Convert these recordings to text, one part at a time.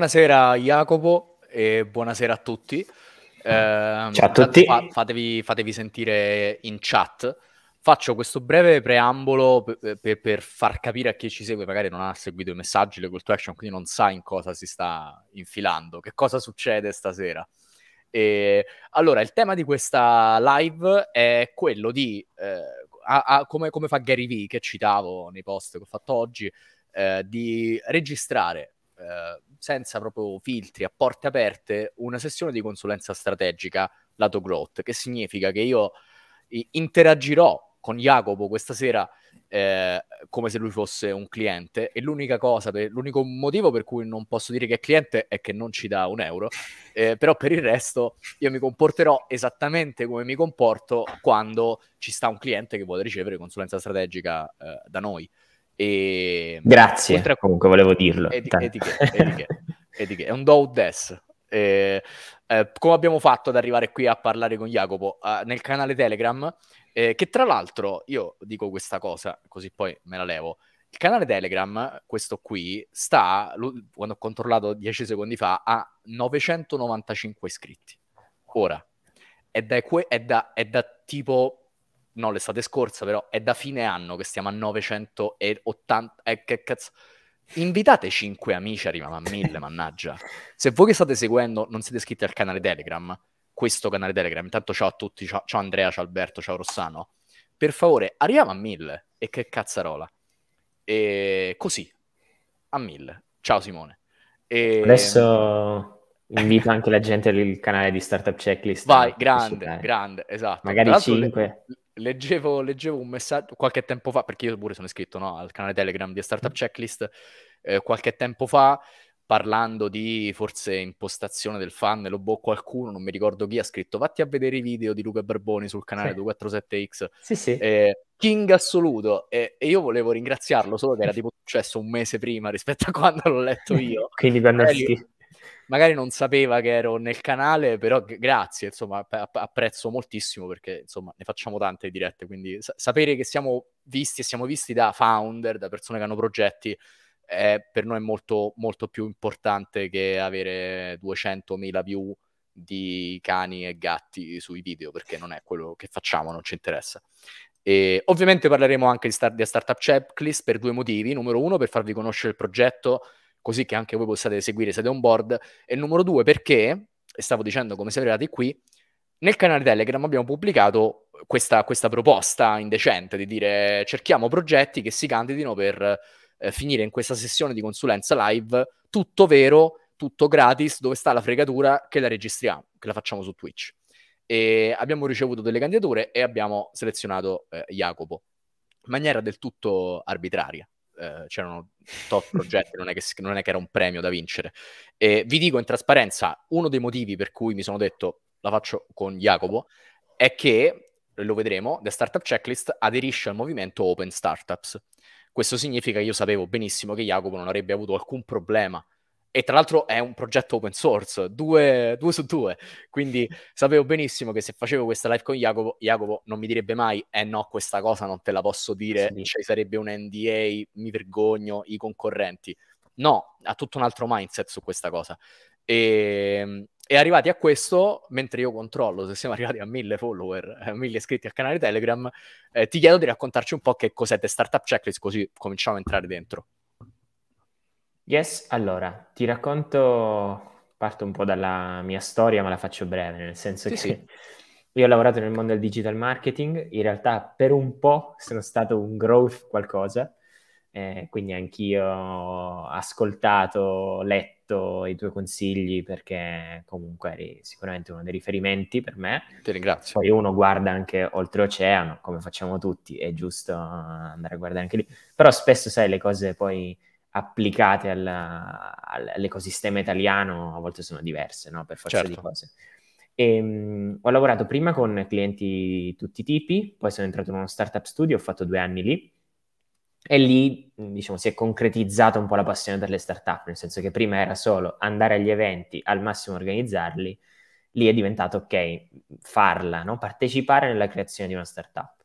Buonasera Jacopo e buonasera a tutti. Eh, Ciao a tutti. Fa- fatevi, fatevi, sentire in chat. Faccio questo breve preambolo per, per, per, far capire a chi ci segue, magari non ha seguito i messaggi, le call to action, quindi non sa in cosa si sta infilando, che cosa succede stasera. E, allora, il tema di questa live è quello di, eh, a, a, come, come fa Gary Vee, che citavo nei post che ho fatto oggi, eh, di registrare eh, senza proprio filtri, a porte aperte, una sessione di consulenza strategica lato growth, che significa che io interagirò con Jacopo questa sera eh, come se lui fosse un cliente e l'unica cosa, per, l'unico motivo per cui non posso dire che è cliente è che non ci dà un euro, eh, però per il resto io mi comporterò esattamente come mi comporto quando ci sta un cliente che vuole ricevere consulenza strategica eh, da noi. E, Grazie, oltre a... comunque volevo dirlo. E di, che, È un do des. Eh, eh, come abbiamo fatto ad arrivare qui a parlare con Jacopo eh, nel canale Telegram, eh, che tra l'altro io dico questa cosa così poi me la levo. Il canale Telegram, questo qui, sta, quando ho controllato 10 secondi fa, a 995 iscritti. Ora, è da, è da, è da tipo no l'estate scorsa, però è da fine anno che stiamo a 980... Eh, che cazzo... Invitate 5 amici, arriviamo a 1000, mannaggia. Se voi che state seguendo non siete iscritti al canale Telegram, questo canale Telegram, intanto ciao a tutti, ciao, ciao Andrea, ciao Alberto, ciao Rossano, per favore arriviamo a 1000 e che cazzarola. E così, a 1000. Ciao Simone. E... Adesso invito anche la gente al canale di Startup Checklist. Vai, grande, grande, esatto. Magari 5. Le, Leggevo, leggevo, un messaggio qualche tempo fa, perché io pure sono iscritto no, al canale Telegram di Startup mm. Checklist, eh, qualche tempo fa parlando di forse impostazione del funnel o boh, qualcuno, non mi ricordo chi, ha scritto vatti a vedere i video di Luca Barboni sul canale sì. 247X. Sì, sì. Eh, King assoluto e, e, io volevo ringraziarlo solo che era tipo successo un mese prima rispetto a quando l'ho letto io. Quindi quando è magari non sapeva che ero nel canale, però grazie, insomma, app- apprezzo moltissimo perché, insomma, ne facciamo tante dirette, quindi sa- sapere che siamo visti e siamo visti da founder, da persone che hanno progetti, è, per noi è molto, molto più importante che avere 200.000 view di cani e gatti sui video, perché non è quello che facciamo, non ci interessa. E ovviamente parleremo anche di, star- di Startup Checklist per due motivi. Numero uno, per farvi conoscere il progetto, così che anche voi possiate seguire, siete on board. E numero due perché, e stavo dicendo come siete arrivati qui, nel canale Telegram abbiamo pubblicato questa, questa proposta indecente di dire cerchiamo progetti che si candidino per eh, finire in questa sessione di consulenza live, tutto vero, tutto gratis, dove sta la fregatura che la registriamo, che la facciamo su Twitch. E abbiamo ricevuto delle candidature e abbiamo selezionato eh, Jacopo in maniera del tutto arbitraria. Eh, c'erano top progetti, non è, che, non è, che, era un premio da vincere. E vi dico in trasparenza, uno dei motivi per cui mi sono detto la faccio con Jacopo è che, lo vedremo, The Startup Checklist aderisce al movimento Open Startups. Questo significa che io sapevo benissimo che Jacopo non avrebbe avuto alcun problema e tra l'altro è un progetto open source, due, due, su due, quindi sapevo benissimo che se facevo questa live con Jacopo, Jacopo non mi direbbe mai, eh no, questa cosa non te la posso dire, sì. ci cioè sarebbe un NDA, mi vergogno, i concorrenti. No, ha tutto un altro mindset su questa cosa. E, ehm, e arrivati a questo, mentre io controllo se siamo arrivati a mille follower, a mille iscritti al canale Telegram, eh, ti chiedo di raccontarci un po' che cos'è The Startup Checklist, così cominciamo a entrare dentro. Yes, allora, ti racconto, parto un po' dalla mia storia, ma la faccio breve, nel senso sì, che sì. io ho lavorato nel mondo del digital marketing, in realtà per un po' sono stato un growth qualcosa, eh, quindi anch'io ho ascoltato, letto i tuoi consigli perché comunque eri sicuramente uno dei riferimenti per me. Ti ringrazio. Poi uno guarda anche oltreoceano, come facciamo tutti, è giusto andare a guardare anche lì. Però spesso, sai, le cose poi applicate alla, all'ecosistema italiano a volte sono diverse, no? per forza certo. di cose. E, ehm, mh, ho lavorato prima con clienti di tutti i tipi, poi sono entrato in uno startup studio, ho fatto due anni lì e lì diciamo, si è concretizzata un po' la passione per le startup, nel senso che prima era solo andare agli eventi, al massimo organizzarli, lì è diventato ok, farla, no? partecipare nella creazione di una startup.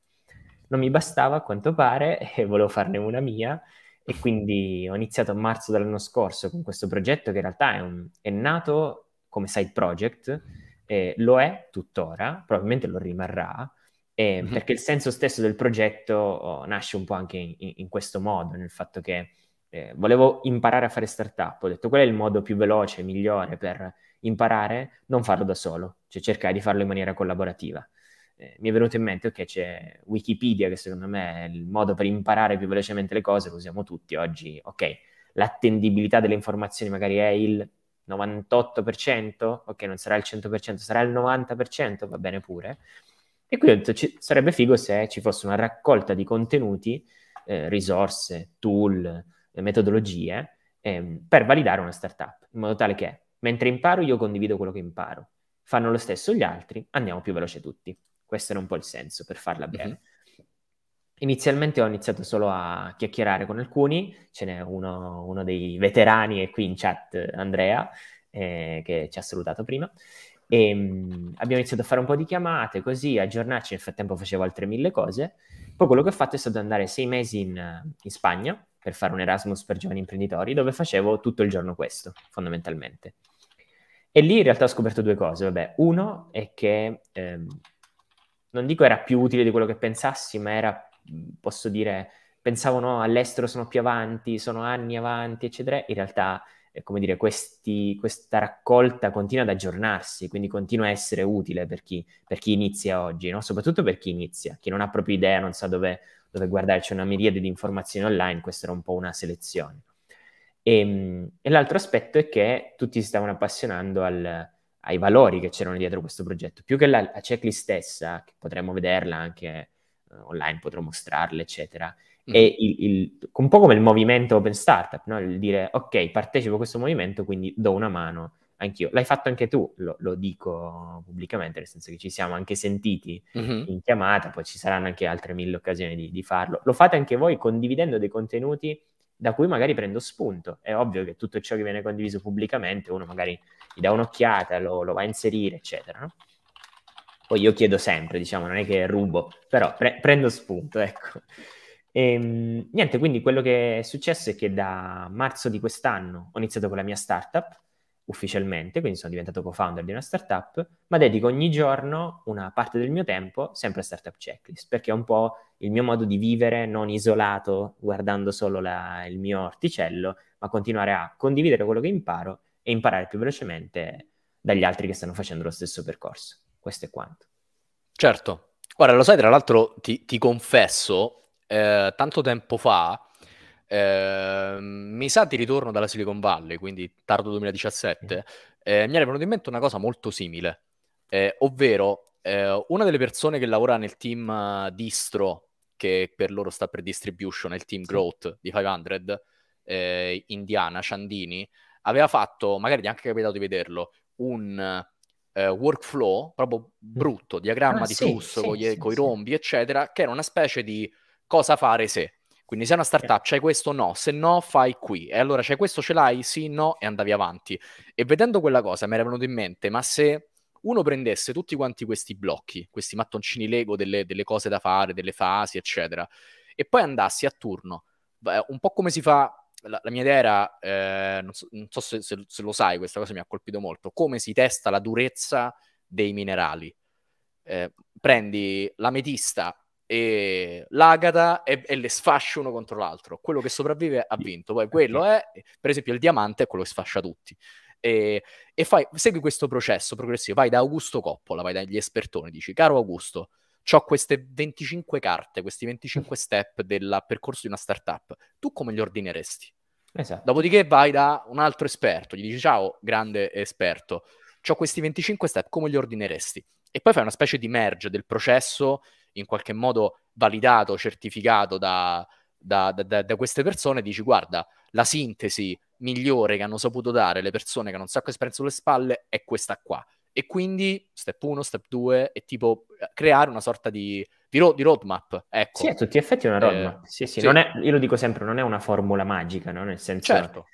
Non mi bastava a quanto pare e volevo farne una mia e quindi ho iniziato a marzo dell'anno scorso con questo progetto che in realtà è, un, è nato come side project, eh, lo è tuttora, probabilmente lo rimarrà, eh, mm-hmm. perché il senso stesso del progetto oh, nasce un po' anche in, in, questo modo, nel fatto che eh, volevo imparare a fare startup, ho detto qual è il modo più veloce, e migliore per imparare, non farlo da solo, cioè cercare di farlo in maniera collaborativa eh, mi è venuto in mente, ok, c'è Wikipedia che secondo me è il modo per imparare più velocemente le cose, lo usiamo tutti oggi, ok, l'attendibilità delle informazioni magari è il 98%, ok, non sarà il 100%, sarà il 90%, va bene pure. E qui ho detto, ci, sarebbe figo se ci fosse una raccolta di contenuti, eh, risorse, tool, eh, metodologie ehm, per validare una startup, in modo tale che mentre imparo io condivido quello che imparo, fanno lo stesso gli altri, andiamo più veloce tutti. Questo era un po' il senso per farla bene. Mm-hmm. Inizialmente ho iniziato solo a chiacchierare con alcuni, ce n'è uno, uno dei veterani e qui in chat Andrea eh, che ci ha salutato prima. E, ehm, mh, abbiamo iniziato a fare un po' di chiamate, così aggiornarci, nel frattempo facevo altre mille cose. Poi quello che ho fatto è stato andare sei mesi in, in Spagna per fare un Erasmus per giovani imprenditori, dove facevo tutto il giorno questo, fondamentalmente. E lì in realtà ho scoperto due cose, vabbè. Uno è che ehm, non dico era più utile di quello che pensassi, ma era, posso dire, pensavo no, all'estero sono più avanti, sono anni avanti, eccetera. In realtà, eh, come dire, questi, questa raccolta continua ad aggiornarsi, quindi continua a essere utile per chi, per chi inizia oggi, no? soprattutto per chi inizia, chi non ha proprio idea, non sa dove, dove guardare, c'è una miriade di informazioni online, questa era un po' una selezione. E, ehm, e l'altro aspetto è che tutti si stavano appassionando al, ai valori che c'erano dietro questo progetto, più che la, la checklist stessa, che potremmo vederla anche uh, online, potrò mostrarla, eccetera, mm. è il, il, un po' come il movimento Open Startup, no? il dire ok, partecipo a questo movimento, quindi do una mano anch'io. L'hai fatto anche tu, lo, lo, dico pubblicamente, nel senso che ci siamo anche sentiti mm-hmm. in chiamata, poi ci saranno anche altre mille occasioni di, di, farlo. Lo fate anche voi condividendo dei contenuti da cui magari prendo spunto. È ovvio che tutto ciò che viene condiviso pubblicamente, uno magari gli dà un'occhiata, lo, lo va a inserire, eccetera. No? Poi io chiedo sempre, diciamo, non è che rubo, però pre- prendo spunto, ecco. E, ehm, niente, quindi quello che è successo è che da marzo di quest'anno ho iniziato con la mia startup, ufficialmente, quindi sono diventato co-founder di una startup, ma dedico ogni giorno una parte del mio tempo sempre a startup checklist, perché è un po' il mio modo di vivere, non isolato guardando solo la, il mio orticello, ma continuare a condividere quello che imparo e imparare più velocemente dagli altri che stanno facendo lo stesso percorso. Questo è quanto. Certo. Ora, lo sai, tra l'altro ti, ti confesso, eh, tanto tempo fa, eh, mi sa di ritorno dalla Silicon Valley, quindi tardo 2017, mm. eh, mi era venuto in mente una cosa molto simile, eh, ovvero eh, una delle persone che lavora nel team eh, distro, che per loro sta per distribution, il team growth di 500, indiana, Ciandini, aveva fatto, magari ti è anche capitato di vederlo, un uh, workflow proprio mm. brutto, diagramma ah, di sì, flusso sì, con, gli, sì, con i rombi, eccetera, che era una specie di cosa fare se. Quindi se è una startup c'è questo no, se no fai qui. E allora c'è questo ce l'hai, sì, no, e andavi avanti. E vedendo quella cosa mi era venuto in mente, ma se uno prendesse tutti quanti questi blocchi, questi mattoncini Lego delle, delle cose da fare, delle fasi, eccetera, e poi andassi a turno, un po' come si fa la, la mia idea era, eh, non so, non so se, se, se, lo sai, questa cosa mi ha colpito molto, come si testa la durezza dei minerali. Eh, prendi l'ametista e l'agata e, e, le sfasci uno contro l'altro. Quello che sopravvive ha vinto. Poi quello è, per esempio, il diamante è quello che sfascia tutti. E, e fai, segui questo processo progressivo. Vai da Augusto Coppola, vai dagli espertoni, dici, caro Augusto, ho queste 25 carte, questi 25 step del percorso di una startup, tu come li ordineresti? Esatto. Dopodiché vai da un altro esperto, gli dici ciao, grande esperto, ho questi 25 step, come li ordineresti? E poi fai una specie di merge del processo, in qualche modo validato, certificato da, da, da, da queste persone, dici guarda, la sintesi migliore che hanno saputo dare le persone che hanno un sacco di esperienza sulle spalle è questa qua. E quindi step 1, step 2 è tipo eh, creare una sorta di, di, ro- di roadmap. Ecco. Sì, a tutti gli effetti è una eh, roadmap. Eh, sì, sì, sì. È, io lo dico sempre, non è una formula magica, no? nel senso... Certo.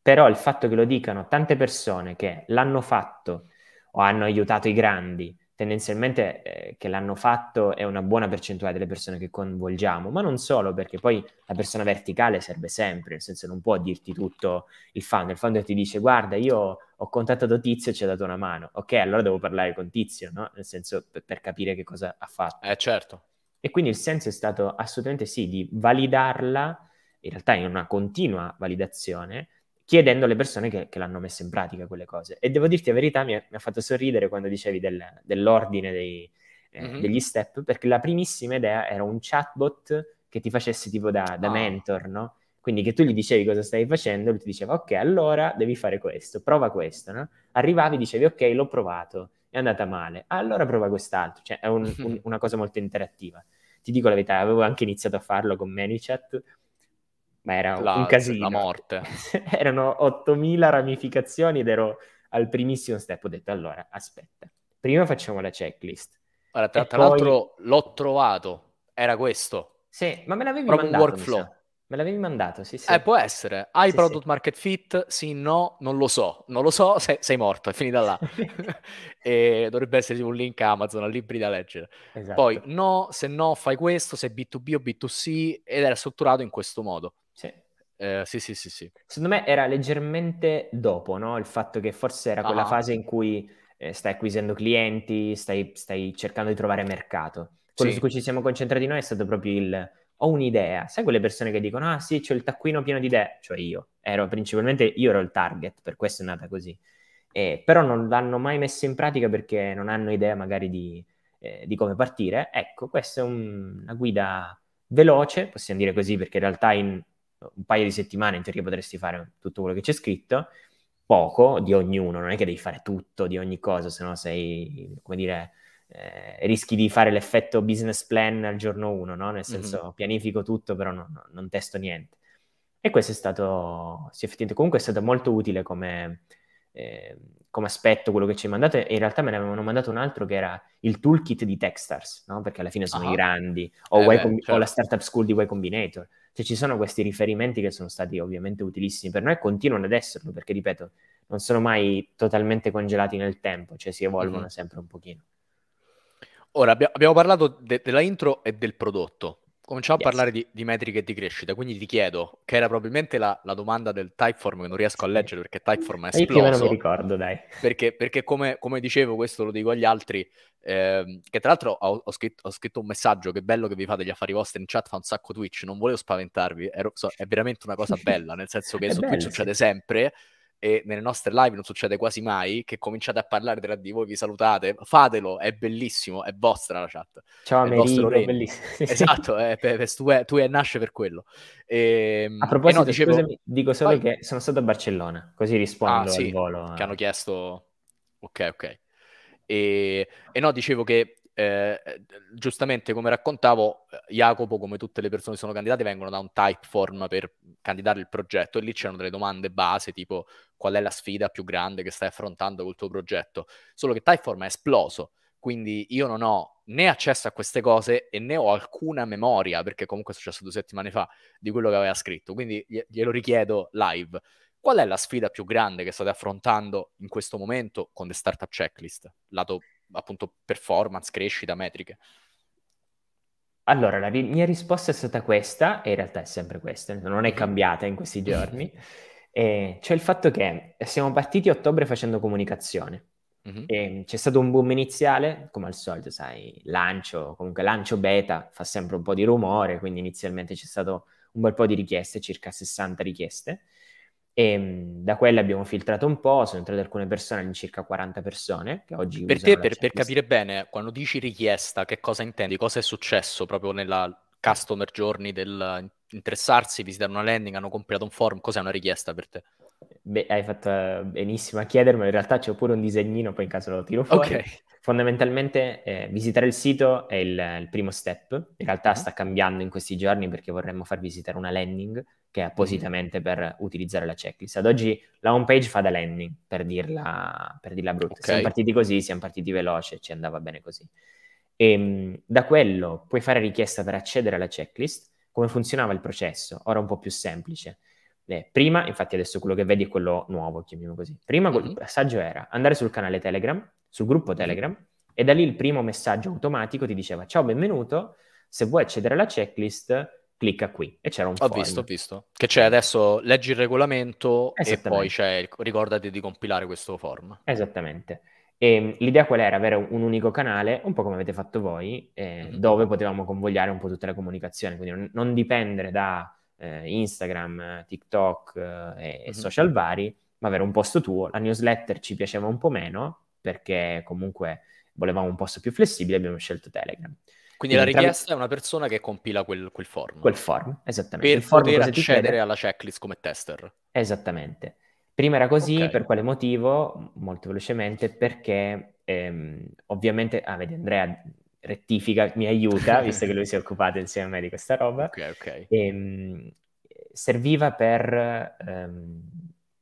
Però il fatto che lo dicano tante persone che l'hanno fatto o hanno aiutato i grandi tendenzialmente eh, che l'hanno fatto è una buona percentuale delle persone che coinvolgiamo, ma non solo, perché poi la persona verticale serve sempre, nel senso non può dirti tutto il founder, il founder ti dice guarda io ho contattato Tizio e ci ha dato una mano, ok allora devo parlare con Tizio, no? nel senso per, per capire che cosa ha fatto. Eh certo. E quindi il senso è stato assolutamente sì, di validarla, in realtà in una continua validazione, chiedendo alle persone che, che, l'hanno messo in pratica quelle cose. E devo dirti la verità, mi ha, mi ha fatto sorridere quando dicevi del, dell'ordine dei, eh, mm-hmm. degli step, perché la primissima idea era un chatbot che ti facesse tipo da, da ah. mentor, no? Quindi che tu gli dicevi cosa stavi facendo, lui ti diceva ok, allora devi fare questo, prova questo, no? Arrivavi, dicevi ok, l'ho provato, è andata male, allora prova quest'altro, cioè è un, un, una cosa molto interattiva. Ti dico la verità, avevo anche iniziato a farlo con ManyChat, ma era la, un casino. La morte. Erano 8.000 ramificazioni ed ero al primissimo step. Ho detto allora, aspetta, prima facciamo la checklist. Allora, tra, tra poi... l'altro l'ho trovato, era questo. Sì, ma me l'avevi Proprio mandato. workflow. Me l'avevi mandato, sì, sì. Eh, può essere. Hai sì, product sì. market fit? Sì, no, non lo so. Non lo so, sei, sei morto, è finita là. e dovrebbe essere un link a Amazon, a libri da leggere. Esatto. Poi, no, se no fai questo, se B2B o B2C, ed era strutturato in questo modo. Sì. Eh, sì, sì, sì, sì. Secondo me era leggermente dopo, no? Il fatto che forse era quella ah. fase in cui eh, stai acquisendo clienti, stai, stai, cercando di trovare mercato. Quello sì. su cui ci siamo concentrati noi è stato proprio il ho un'idea. Sai quelle persone che dicono, ah sì, c'ho il taccuino pieno di idee? Cioè io, ero principalmente, io ero il target, per questo è nata così. Eh, però non l'hanno mai messo in pratica perché non hanno idea magari di, eh, di come partire. Ecco, questa è un, una guida veloce, possiamo dire così, perché in realtà in un paio di settimane in teoria potresti fare tutto quello che c'è scritto, poco di ognuno, non è che devi fare tutto di ogni cosa, se no sei, come dire, eh, rischi di fare l'effetto business plan al giorno uno, no? nel mhm. senso mm-hmm. pianifico tutto però no, no, non testo niente. E questo è stato, sì, effettivamente, comunque è stato molto utile come, eh, come aspetto quello che ci hai mandato e in realtà me ne avevano mandato un altro che era il toolkit di Techstars, no? perché alla fine sono ah. i grandi, o, eh beh, com- certo. o la startup school di Y Combinator. Cioè ci sono questi riferimenti che sono stati ovviamente utilissimi per noi e continuano ad esserlo perché, ripeto, non sono mai totalmente congelati nel tempo, cioè si evolvono mm-hmm. sempre un pochino. Ora, abbiamo parlato de- della intro e del prodotto, cominciamo yes. a parlare di, di, metriche di crescita, quindi ti chiedo, che era probabilmente la, la domanda del Typeform che non riesco a leggere perché Typeform è esploso. Io più o mi ricordo, dai. Perché, perché come, come, dicevo, questo lo dico agli altri, eh, che tra l'altro ho, ho, scritto, ho, scritto, un messaggio, che bello che vi fate gli affari vostri in chat, fa un sacco Twitch, non volevo spaventarvi, ero, so, è veramente una cosa bella, nel senso che su bello, Twitch succede sempre, e nelle nostre live non succede quasi mai che cominciate a parlare tra di voi, vi salutate, fatelo, è bellissimo, è vostra la chat. Ciao Amerigo, è bellissimo. esatto, è, è, è, tu, è, tu è, nasce per quello. Ehm, e, a proposito, no, dicevo... scusami, dico solo Vai. che sono stato a Barcellona, così rispondo ah, sì, al volo. che eh. hanno chiesto... Ok, ok. E, e no, dicevo che eh, giustamente come raccontavo, eh, Jacopo, come tutte le persone che sono candidate, vengono da un type per candidare il progetto e lì c'erano delle domande base tipo qual è la sfida più grande che stai affrontando col tuo progetto. Solo che Typeform è esploso, quindi io non ho né accesso a queste cose e né ho alcuna memoria, perché comunque è successo due settimane fa, di quello che aveva scritto, quindi glielo richiedo live. Qual è la sfida più grande che state affrontando in questo momento con le startup checklist, lato appunto performance, crescita, metriche? Allora, la mia risposta è stata questa, e in realtà è sempre questa, non è cambiata in questi giorni. Eh, cioè il fatto che siamo partiti a ottobre facendo comunicazione. Mm-hmm. c'è stato un boom iniziale, come al solito, sai, lancio, comunque lancio beta fa sempre un po' di rumore, quindi inizialmente c'è stato un bel po' di richieste, circa 60 richieste. E mm, da quelle abbiamo filtrato un po', sono entrate alcune persone, all'incirca 40 persone che oggi... Per te, per, per capire bene, quando dici richiesta, che cosa intendi? Cosa è successo proprio nella customer journey del interessarsi, visitare una landing, hanno compilato un form, cos'è una richiesta per te? Beh, hai fatto eh, benissimo a chiedermelo, in realtà c'è pure un disegnino, poi in caso lo tiro fuori. Okay. Fondamentalmente eh, visitare il sito è il, il, primo step, in realtà mhm. sta cambiando in questi giorni perché vorremmo far visitare una landing che è appositamente mm-hmm. per utilizzare la checklist. Ad oggi la home page fa da landing, per dirla, per dirla brutta. Okay. Siamo partiti così, siamo partiti veloce, ci andava bene così. E ehm, da quello puoi fare richiesta per accedere alla checklist. Come funzionava il processo? Ora è un po' più semplice. Eh, prima, infatti adesso quello che vedi è quello nuovo, chiamiamolo così. Prima mm-hmm. il passaggio era andare sul canale Telegram, sul gruppo Telegram, e da lì il primo messaggio automatico ti diceva ciao, benvenuto, se vuoi accedere alla checklist clicca qui e c'era un po'. Ho form. visto, ho visto. Che c'è adesso, leggi il regolamento e poi c'è, ricordati di compilare questo form. Esattamente. E ehm, l'idea qual era? Avere un unico canale, un po' come avete fatto voi, eh, mm-hmm. dove potevamo convogliare un po' tutta la comunicazione, quindi non, non dipendere da eh, Instagram, TikTok eh, e, mm-hmm. social vari, ma avere un posto tuo. La newsletter ci piaceva un po' meno, perché comunque volevamo un posto più flessibile, abbiamo scelto Telegram. Quindi, la richiesta è una persona che compila quel, quel form. Quel form, esattamente. Per il form poter accedere alla checklist come tester. Esattamente. Prima era così, okay. per quale motivo? Molto velocemente, perché ehm, ovviamente, ah vedi Andrea rettifica, mi aiuta, visto che lui si è occupato insieme a me di questa roba. Ok, ok. Ehm, serviva per ehm,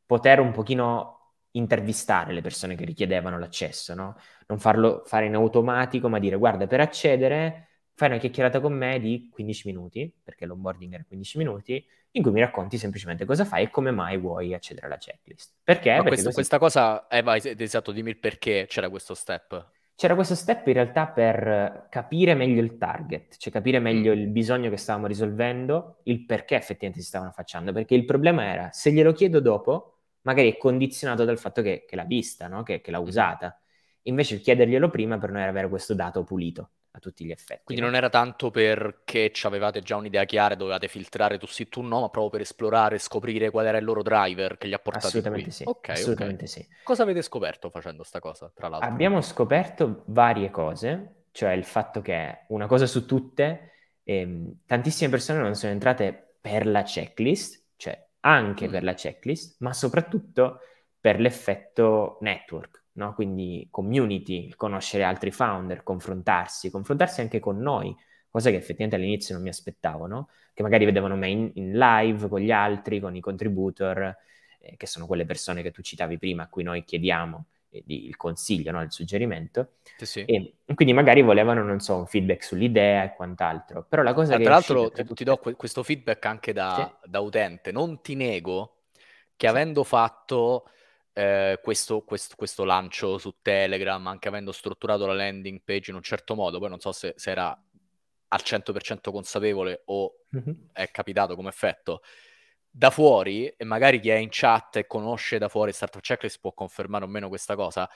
poter un pochino intervistare le persone che richiedevano l'accesso, no? Non farlo fare in automatico, ma dire guarda, per accedere fai una chiacchierata con me di 15 minuti, perché l'onboarding era 15 minuti, in cui mi racconti semplicemente cosa fai e come mai vuoi accedere alla checklist. Perché? perché questo, così... questa cosa, Eva, eh, esatto, dimmi il perché c'era questo step. C'era questo step in realtà per capire meglio il target, cioè capire meglio mm. il bisogno che stavamo risolvendo, il perché effettivamente si stavano facendo, perché il problema era se glielo chiedo dopo, magari è condizionato dal fatto che, che l'ha vista, no? che, che l'ha mm. usata. Invece chiederglielo prima per noi era avere questo dato pulito a tutti gli effetti. Quindi non era tanto perché avevate già un'idea chiara e dovevate filtrare tu sì, tu no, ma proprio per esplorare, scoprire qual era il loro driver che li ha portati Assolutamente qui. sì. Okay, assolutamente okay. sì. Cosa avete scoperto facendo sta cosa, tra l'altro? Abbiamo scoperto varie cose, cioè il fatto che una cosa su tutte, ehm, tantissime persone non sono entrate per la checklist, cioè anche mm. per la checklist, ma soprattutto per l'effetto network no? quindi community, conoscere altri founder, confrontarsi, confrontarsi anche con noi, cosa che effettivamente all'inizio non mi aspettavo, no? che magari vedevano me in, in, live con gli altri, con i contributor, eh, che sono quelle persone che tu citavi prima, a cui noi chiediamo eh, il consiglio, no? il suggerimento, sì, e quindi magari volevano, non so, un feedback sull'idea e quant'altro, però la cosa ah, che... Tra l'altro ti, tutte... ti, do questo feedback anche da, sì. da utente, non ti nego che avendo fatto eh, questo, questo, questo, lancio su Telegram, anche avendo strutturato la landing page in un certo modo, poi non so se, se era al 100% consapevole o mm-hmm. è capitato come effetto, da fuori, e magari chi è in chat e conosce da fuori Startup Checklist può confermare o meno questa cosa,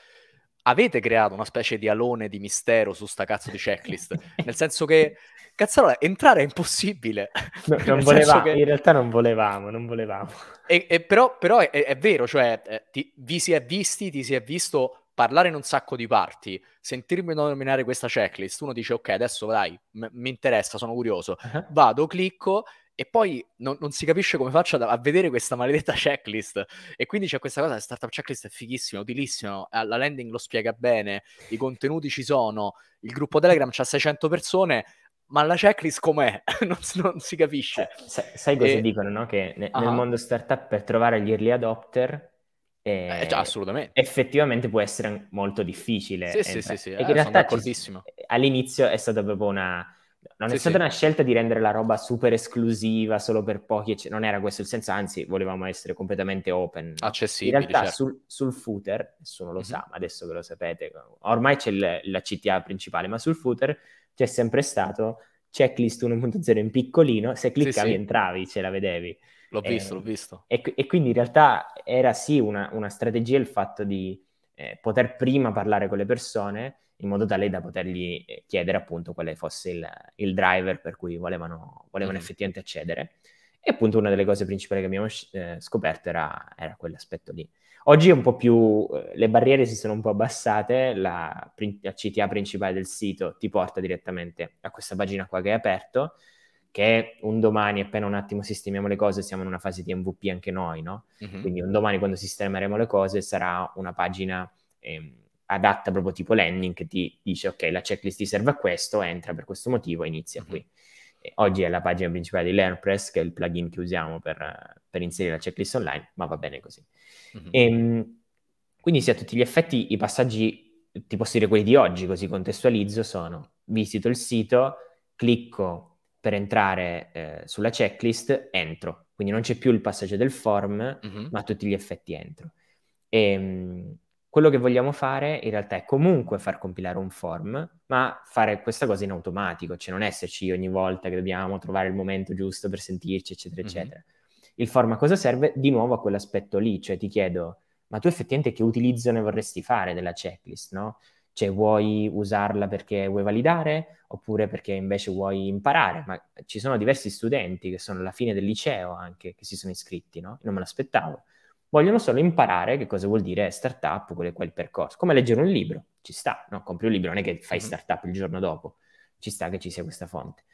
avete creato una specie di alone di mistero su sta cazzo di checklist. Nel senso che, cazzarola, entrare è impossibile. No, non volevamo, che... in realtà non volevamo, non volevamo. E, e però, però è, è, vero, cioè, eh, ti, vi si è visti, ti si è visto parlare in un sacco di parti, sentirmi nominare questa checklist, uno dice ok, adesso dai, m- mi interessa, sono curioso, uh-huh. vado, clicco e poi non, non, si capisce come faccia a vedere questa maledetta checklist. E quindi c'è questa cosa, la startup checklist è fighissima, utilissima, eh, la landing lo spiega bene, i contenuti ci sono, il gruppo Telegram c'ha 600 persone, ma la checklist com'è? non, non, si capisce. Eh, sai, sai cosa e... dicono, no? Che ne, nel ah. mondo startup per trovare gli early adopter... Eh, eh, già, assolutamente. Effettivamente può essere molto difficile. Sì, entra- sì, sì, sì. Eh, in realtà all'inizio è stata proprio una non sì, è stata sì. una scelta di rendere la roba super esclusiva solo per pochi, non era questo il senso, anzi volevamo essere completamente open. Accessibile. In realtà certo. sul, sul, footer, nessuno lo mm-hmm. sa, ma adesso che lo sapete, ormai c'è il, la CTA principale, ma sul footer c'è sempre stato checklist 1.0 in piccolino, se cliccavi sì, entravi, ce la vedevi. L'ho eh, visto, l'ho visto. E, e, quindi in realtà era sì una, una strategia il fatto di eh, poter prima parlare con le persone, in modo tale da potergli eh, chiedere appunto quale fosse il, il driver per cui volevano, volevano mm. effettivamente accedere. E appunto una delle cose principali che abbiamo eh, scoperto era, era, quell'aspetto lì. Oggi è un po' più eh, le barriere si sono un po' abbassate, la, la, CTA principale del sito ti porta direttamente a questa pagina qua che hai aperto, che un domani, appena un attimo sistemiamo le cose, siamo in una fase di MVP anche noi, no? Mm-hmm. Quindi un domani quando sistemeremo le cose sarà una pagina... Ehm, adatta proprio tipo landing che ti dice ok la checklist ti serve a questo, entra per questo motivo e inizia mhm. qui. E oggi è la pagina principale di LearnPress che è il plugin che usiamo per, per inserire la checklist online, ma va bene così. Mm-hmm. Ehm, e, quindi sì, a tutti gli effetti i passaggi, ti posso dire quelli di oggi, così contestualizzo, sono visito il sito, clicco per entrare eh, sulla checklist, entro. Quindi non c'è più il passaggio del form, mm-hmm. ma a tutti gli effetti entro. E, ehm, quello che vogliamo fare in realtà è comunque far compilare un form, ma fare questa cosa in automatico, cioè non esserci ogni volta che dobbiamo trovare il momento giusto per sentirci, eccetera, mm-hmm. eccetera. Il form a cosa serve? Di nuovo a quell'aspetto lì, cioè ti chiedo, ma tu effettivamente che utilizzo ne vorresti fare della checklist, no? Cioè vuoi usarla perché vuoi validare oppure perché invece vuoi imparare? Ma ci sono diversi studenti che sono alla fine del liceo anche, che si sono iscritti, no? Non me l'aspettavo vogliono solo imparare che cosa vuol dire startup, quel, quel percorso, come leggere un libro, ci sta, no? compri un libro, non è che fai startup il giorno dopo, ci sta che ci sia questa fonte.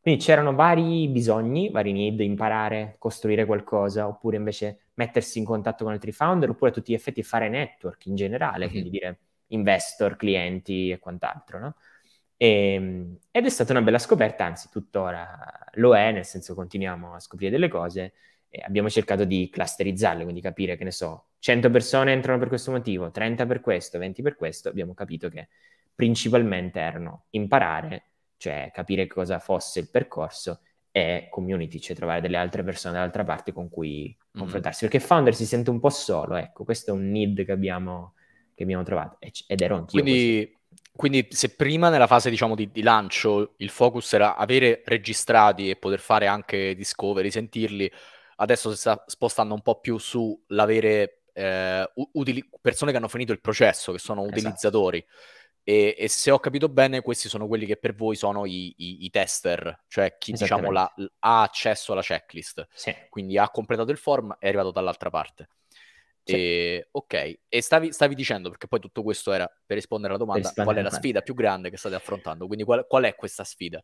Quindi c'erano vari bisogni, vari need, imparare, costruire qualcosa, oppure invece mettersi in contatto con altri founder, oppure a tutti gli effetti fare network in generale, mm-hmm. quindi dire investor, clienti e quant'altro, no? E, ehm, ed è stata una bella scoperta, anzi tuttora lo è, nel senso continuiamo a scoprire delle cose abbiamo cercato di clusterizzarle, quindi capire che ne so, 100 persone entrano per questo motivo, 30 per questo, 20 per questo, abbiamo capito che principalmente erano imparare, cioè capire cosa fosse il percorso e community, cioè trovare delle altre persone dall'altra parte con cui mm-hmm. confrontarsi, mm-hmm. perché founder si sente un po' solo, ecco, questo è un need che abbiamo, che abbiamo trovato ed ero anch'io. Quindi, quindi se prima nella fase diciamo, di, di, lancio il focus era avere registrati e poter fare anche discovery, sentirli, adesso si sta spostando un po' più sull'avere eh, utili- persone che hanno finito il processo, che sono esatto. utilizzatori. E, e, se ho capito bene, questi sono quelli che per voi sono i, i, i tester, cioè chi diciamo, la, ha accesso alla checklist. Sì. Quindi ha completato il form è arrivato dall'altra parte. E, ok, e stavi, stavi, dicendo, perché poi tutto questo era per rispondere alla domanda, qual è la sfida più grande che state affrontando? Quindi qual, qual è questa sfida?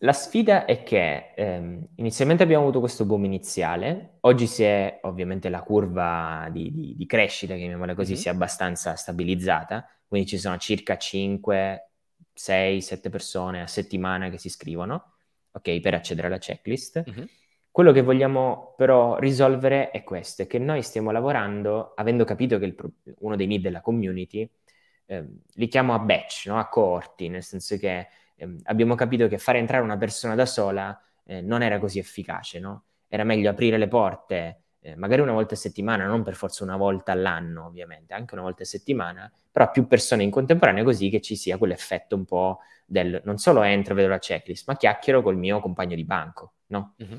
La sfida è che ehm, inizialmente abbiamo avuto questo boom iniziale, oggi si è ovviamente la curva di, di, di crescita, chiamiamola così, mm-hmm. si è abbastanza stabilizzata, quindi ci sono circa 5, 6, 7 persone a settimana che si iscrivono, ok, per accedere alla checklist. Mm-hmm. Quello che vogliamo però risolvere è questo, è che noi stiamo lavorando, avendo capito che pro- uno dei need della community, ehm, li chiamo a batch, no? a coorti, nel senso che ehm, abbiamo capito che fare entrare una persona da sola eh, non era così efficace, no? Era meglio aprire le porte, eh, magari una volta a settimana, non per forza una volta all'anno, ovviamente, anche una volta a settimana, però a più persone in contemporanea così che ci sia quell'effetto un po' del non solo entro e vedo la checklist, ma chiacchiero col mio compagno di banco, no? Mm-hmm.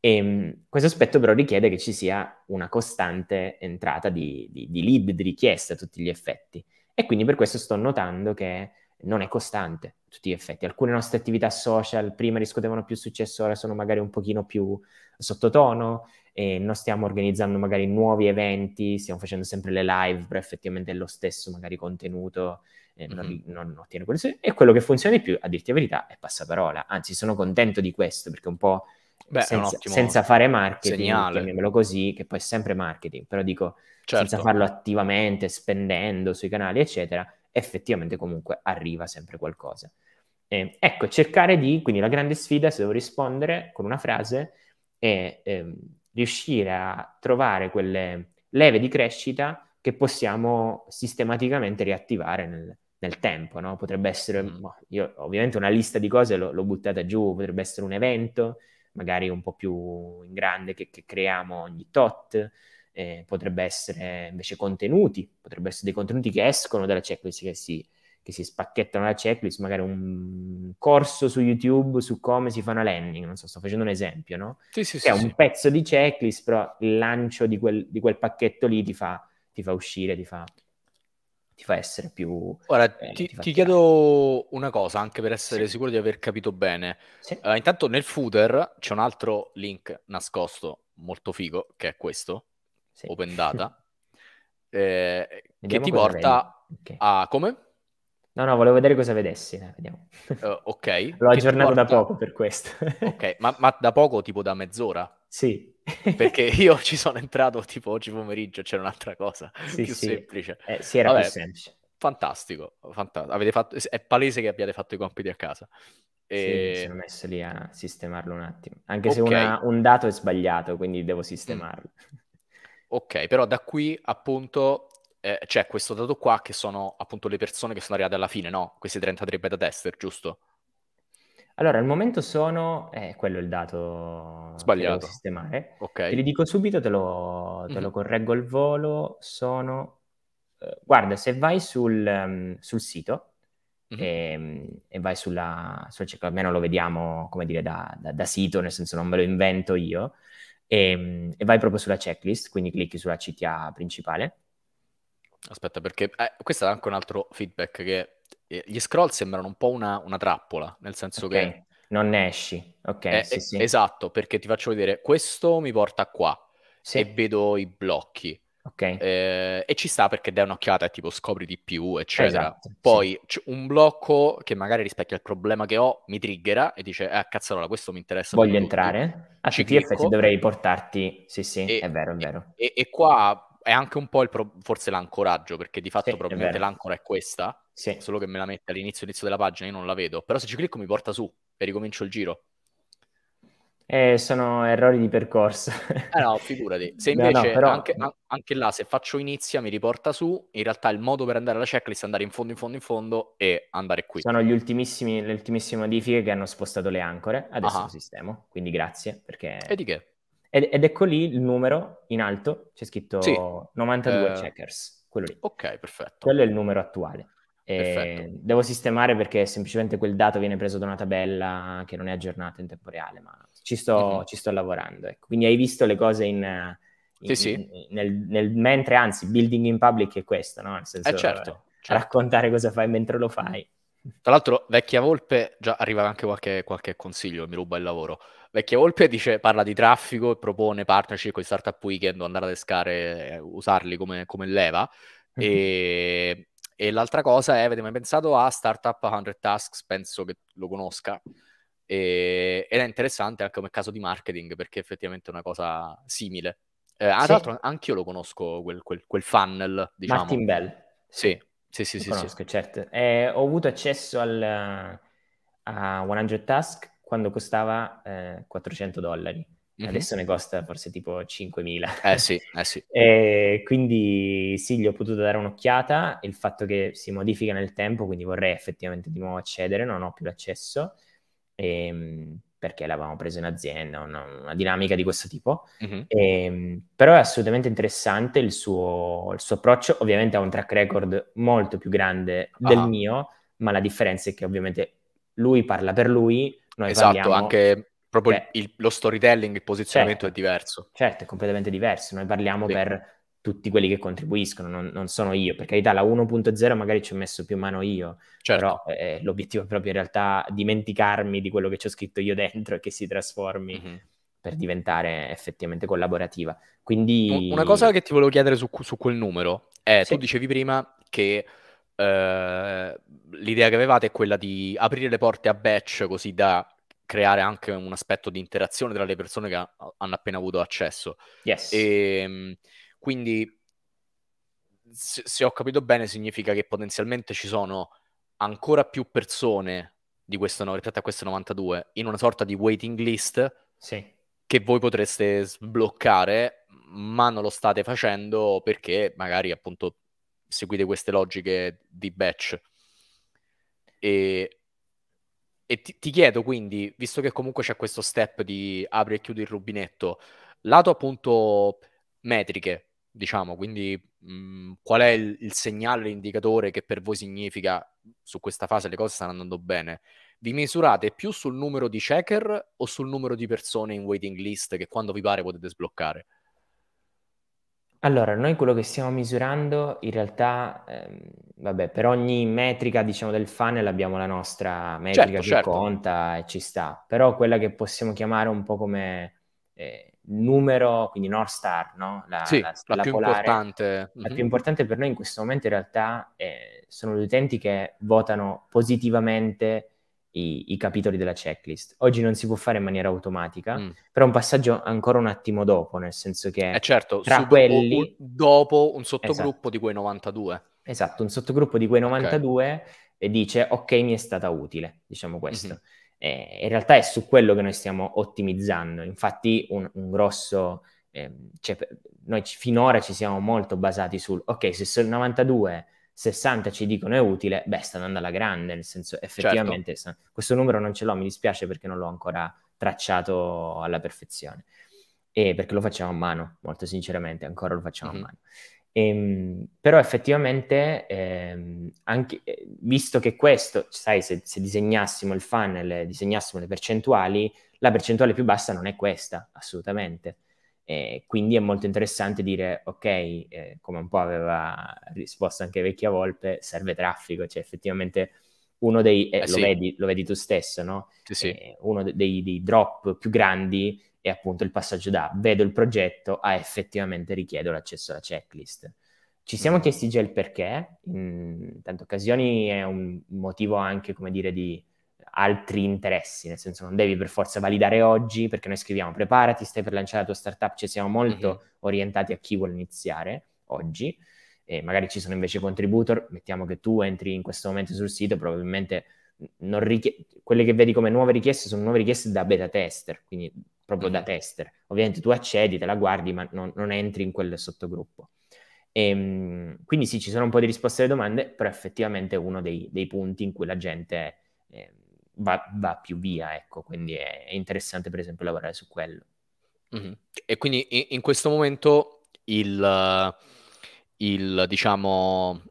E, ehm, questo aspetto però richiede che ci sia una costante entrata di, di, di, lead, di richiesta a tutti gli effetti. E quindi per questo sto notando che non è costante tutti gli effetti. Alcune nostre attività social prima riscuotevano più successo, ora sono magari un pochino più sottotono e non stiamo organizzando magari nuovi eventi, stiamo facendo sempre le live, però effettivamente è lo stesso magari contenuto, eh, non, mm-hmm. non, ottiene quello E quello che funziona di più, a dirti la verità, è passaparola. Anzi, sono contento di questo perché un po'... Beh, senza, un senza, fare marketing, segnale. chiamiamolo così, che poi è sempre marketing, però dico certo. senza farlo attivamente, spendendo sui canali, eccetera, effettivamente comunque arriva sempre qualcosa. Eh, ecco, cercare di, quindi la grande sfida, se devo rispondere con una frase, è eh, riuscire a trovare quelle leve di crescita che possiamo sistematicamente riattivare nel, nel tempo, no? Potrebbe essere, mm. boh, io ovviamente una lista di cose l'ho, l'ho, buttata giù, potrebbe essere un evento, magari un po' più in grande che, che creiamo ogni tot, eh, potrebbe essere invece contenuti, potrebbero essere dei contenuti che escono dalla checklist che si che si spacchettano la checklist, magari un corso su YouTube su come si fa una landing, non so, sto facendo un esempio, no? Sì, sì, che è sì, un pezzo di checklist, però il lancio di quel, di quel pacchetto lì ti fa, ti fa uscire, ti fa, ti fa, essere più... Ora, eh, ti, ti chiedo una cosa, anche per essere sicuro di aver capito bene. Uh, intanto nel footer c'è un altro link nascosto, molto figo, che è questo, Open Data, eh, che ti porta okay. a... come? No, no, volevo vedere cosa vedessi. Uh, ok. L'ho aggiornato guarda... da poco per questo. ok, ma, ma, da poco, tipo da mezz'ora? Sì. Perché io ci sono entrato tipo oggi pomeriggio, c'era un'altra cosa sì, più sì. semplice. Eh, sì, era Vabbè, più semplice. Fantastico, fantastico. Fatto... È palese che abbiate fatto i compiti a casa. E... Sì, mi ehm, sono messo lì a sistemarlo un attimo. Anche okay. se una, un dato è sbagliato, quindi devo mm. sistemarlo. Mm. Ok, però da qui appunto eh, c'è questo dato qua che sono appunto le persone che sono arrivate alla fine, no? Questi 33 beta tester, giusto? Allora, al momento sono, eh, quello è il dato Sbagliato. devo sistemare. Ok. Te li dico subito, te lo, te lo mhm. correggo al volo, sono... Eh, guarda, se vai sul, um, sul sito mm-hmm. Ehm, e, e, vai sulla, sulla cioè, almeno lo vediamo, come dire, da, da, da, sito, nel senso non me lo invento io, e, ehm, e vai proprio sulla checklist, quindi clicchi sulla CTA principale Aspetta, perché eh, questo è anche un altro feedback che eh, gli scroll sembrano un po' una, una trappola, nel senso okay. che... Non ne esci, ok. Eh, sì, eh, sì. Esatto, perché ti faccio vedere, questo mi porta qua sì. e vedo i blocchi. Okay. Eh, e ci sta perché dai un'occhiata e tipo scopri di più, eccetera. Esatto, Poi sì. un blocco che magari rispecchia il problema che ho, mi triggera e dice, ah eh, cazzarola, questo mi interessa. Voglio entrare? A ah, CTF dovrei portarti, sì sì, e, è vero, è vero. E, e qua è anche un po' il pro- forse l'ancoraggio, perché di fatto sì, probabilmente l'ancora è questa, sì. solo che me la mette all'inizio, all'inizio della pagina, io non la vedo, però se ci clicco mi porta su e ricomincio il giro. Eh, sono errori di percorso. Eh no, figurati. Se eh, invece no, no, però... anche, anche, là, se faccio inizia, mi riporta su, in realtà il modo per andare alla checklist è andare in fondo, in fondo, in fondo e andare qui. Sono le ultimissime modifiche che hanno spostato le ancore, adesso lo sistemo, quindi grazie. Perché... E di che? Ed, ed, ecco lì il numero in alto, c'è scritto sì. 92 eh... checkers, quello lì. Ok, perfetto. Quello è il numero attuale. devo sistemare perché semplicemente quel dato viene preso da una tabella che non è aggiornata in tempo reale, ma ci sto, mm-hmm. ci sto lavorando. Ecco. Quindi hai visto le cose in, in, sì, sì. Nel, nel, mentre, anzi, building in public è questo, no? Nel senso, eh certo, eh, certo. raccontare cosa fai mentre lo fai. Tra l'altro, vecchia Volpe, già arriva anche qualche, qualche consiglio, mi ruba il lavoro. Vecchia Volpe dice, parla di traffico e propone partnership con i startup weekend, andare a escare, eh, usarli come, come leva. Mm-hmm. E, mhm. e, l'altra cosa è, avete mai pensato a Startup 100 Tasks? Penso che lo conosca. E, ed è interessante anche come caso di marketing, perché effettivamente è una cosa simile. Eh, ah, tra sì. l'altro, anch'io lo conosco, quel, quel, quel funnel, diciamo. Martin Bell. Sì, sì, sì, sì. Conosco, sì. certo. Eh, ho avuto accesso al, a 100 Task quando costava eh, 400 dollari. Mm-hmm. Adesso ne costa forse tipo 5.000. Eh, eh sì, eh sì. E quindi sì, gli ho potuto dare un'occhiata. Il fatto che si modifica nel tempo, quindi vorrei effettivamente di nuovo accedere, non ho più l'accesso. E, ehm, perché l'avevamo preso in azienda, una, una dinamica di questo tipo. Mm-hmm. Ehm, e, però è assolutamente interessante il suo, il suo, approccio, ovviamente ha un track record molto più grande ah. del mio, ma la differenza è che ovviamente lui parla per lui, noi esatto, parliamo... anche proprio Beh, il, lo storytelling, il posizionamento certo, è diverso. Certo, è completamente diverso, noi parliamo sì. per tutti quelli che contribuiscono, non, non sono io. Per carità, la 1.0 magari ci ho messo più mano io, certo. però eh, eh, l'obiettivo è proprio in realtà dimenticarmi di quello che ci ho scritto io dentro e che si trasformi mm-hmm. per diventare effettivamente collaborativa. Quindi... Una cosa che ti volevo chiedere su, su quel numero è, sì. tu dicevi prima che eh, l'idea che avevate è quella di aprire le porte a batch così da creare anche un aspetto di interazione tra le persone che hanno appena avuto accesso. Yes. E, ehm, quindi, se, se ho capito bene, significa che potenzialmente ci sono ancora più persone di questo rispetto a queste 92 in una sorta di waiting list sì. che voi potreste sbloccare, ma non lo state facendo perché magari appunto seguite queste logiche di batch. E, e ti, ti, chiedo quindi, visto che comunque c'è questo step di apri e chiudi il rubinetto, lato appunto metriche, diciamo, quindi mh, mm, qual è il, il segnale, l'indicatore che per voi significa su questa fase le cose stanno andando bene? Vi misurate più sul numero di checker o sul numero di persone in waiting list che quando vi pare potete sbloccare? Allora, noi quello che stiamo misurando in realtà, ehm, vabbè, per ogni metrica, diciamo, del funnel abbiamo la nostra metrica certo, che certo. conta e ci sta, però quella che possiamo chiamare un po' come eh, numero, quindi North Star, no? la, sì, la, la, più polare, importante. La mm-hmm. più mhm. importante per noi in questo momento in realtà eh, sono gli utenti che votano positivamente i, i, capitoli della checklist. Oggi non si può fare in maniera automatica, mm. però è un passaggio ancora un attimo dopo, nel senso che eh certo, tra quelli... Dopo un sottogruppo esatto. di quei 92. Esatto, un sottogruppo di quei 92 okay. dice ok mi è stata utile, diciamo questo. Mm-hmm eh, in realtà è su quello che noi stiamo ottimizzando. Infatti un, un grosso, eh, cioè, noi ci, finora ci siamo molto basati sul, ok, se sono 92, 60 ci dicono è utile, beh, sta andando alla grande, nel senso effettivamente certo. sta, questo numero non ce l'ho, mi dispiace perché non l'ho ancora tracciato alla perfezione. E perché lo facciamo a mano, molto sinceramente, ancora lo facciamo mm-hmm. a mhm. mano. Ehm, però effettivamente, ehm, anche, eh, visto che questo, sai, se, se, disegnassimo il funnel, disegnassimo le percentuali, la percentuale più bassa non è questa, assolutamente. E eh, quindi è molto interessante dire, ok, eh, come un po' aveva risposto anche Vecchia Volpe, serve traffico, cioè effettivamente uno dei, eh, eh, lo, sì. vedi, lo, vedi, tu stesso, no? Sì, sì. Eh, uno dei, dei drop più grandi è appunto il passaggio da vedo il progetto a effettivamente richiedo l'accesso alla checklist. Ci siamo mm. chiesti già il perché, in tante occasioni è un motivo anche, come dire, di altri interessi, nel senso non devi per forza validare oggi, perché noi scriviamo preparati, stai per lanciare la tua startup, ci cioè siamo molto mm-hmm. orientati a chi vuole iniziare oggi, e magari ci sono invece contributor, mettiamo che tu entri in questo momento sul sito, probabilmente richie- quelle che vedi come nuove richieste sono nuove richieste da beta tester, quindi proprio da mm-hmm. tester. Ovviamente tu accedi, te la guardi, ma non, non entri in quel sottogruppo. E, ehm, quindi sì, ci sono un po' di risposte alle domande, però effettivamente è uno dei, dei punti in cui la gente eh, va, va, più via, ecco, quindi è, interessante per esempio lavorare su quello. Mm-hmm. E quindi in, in, questo momento il, il diciamo,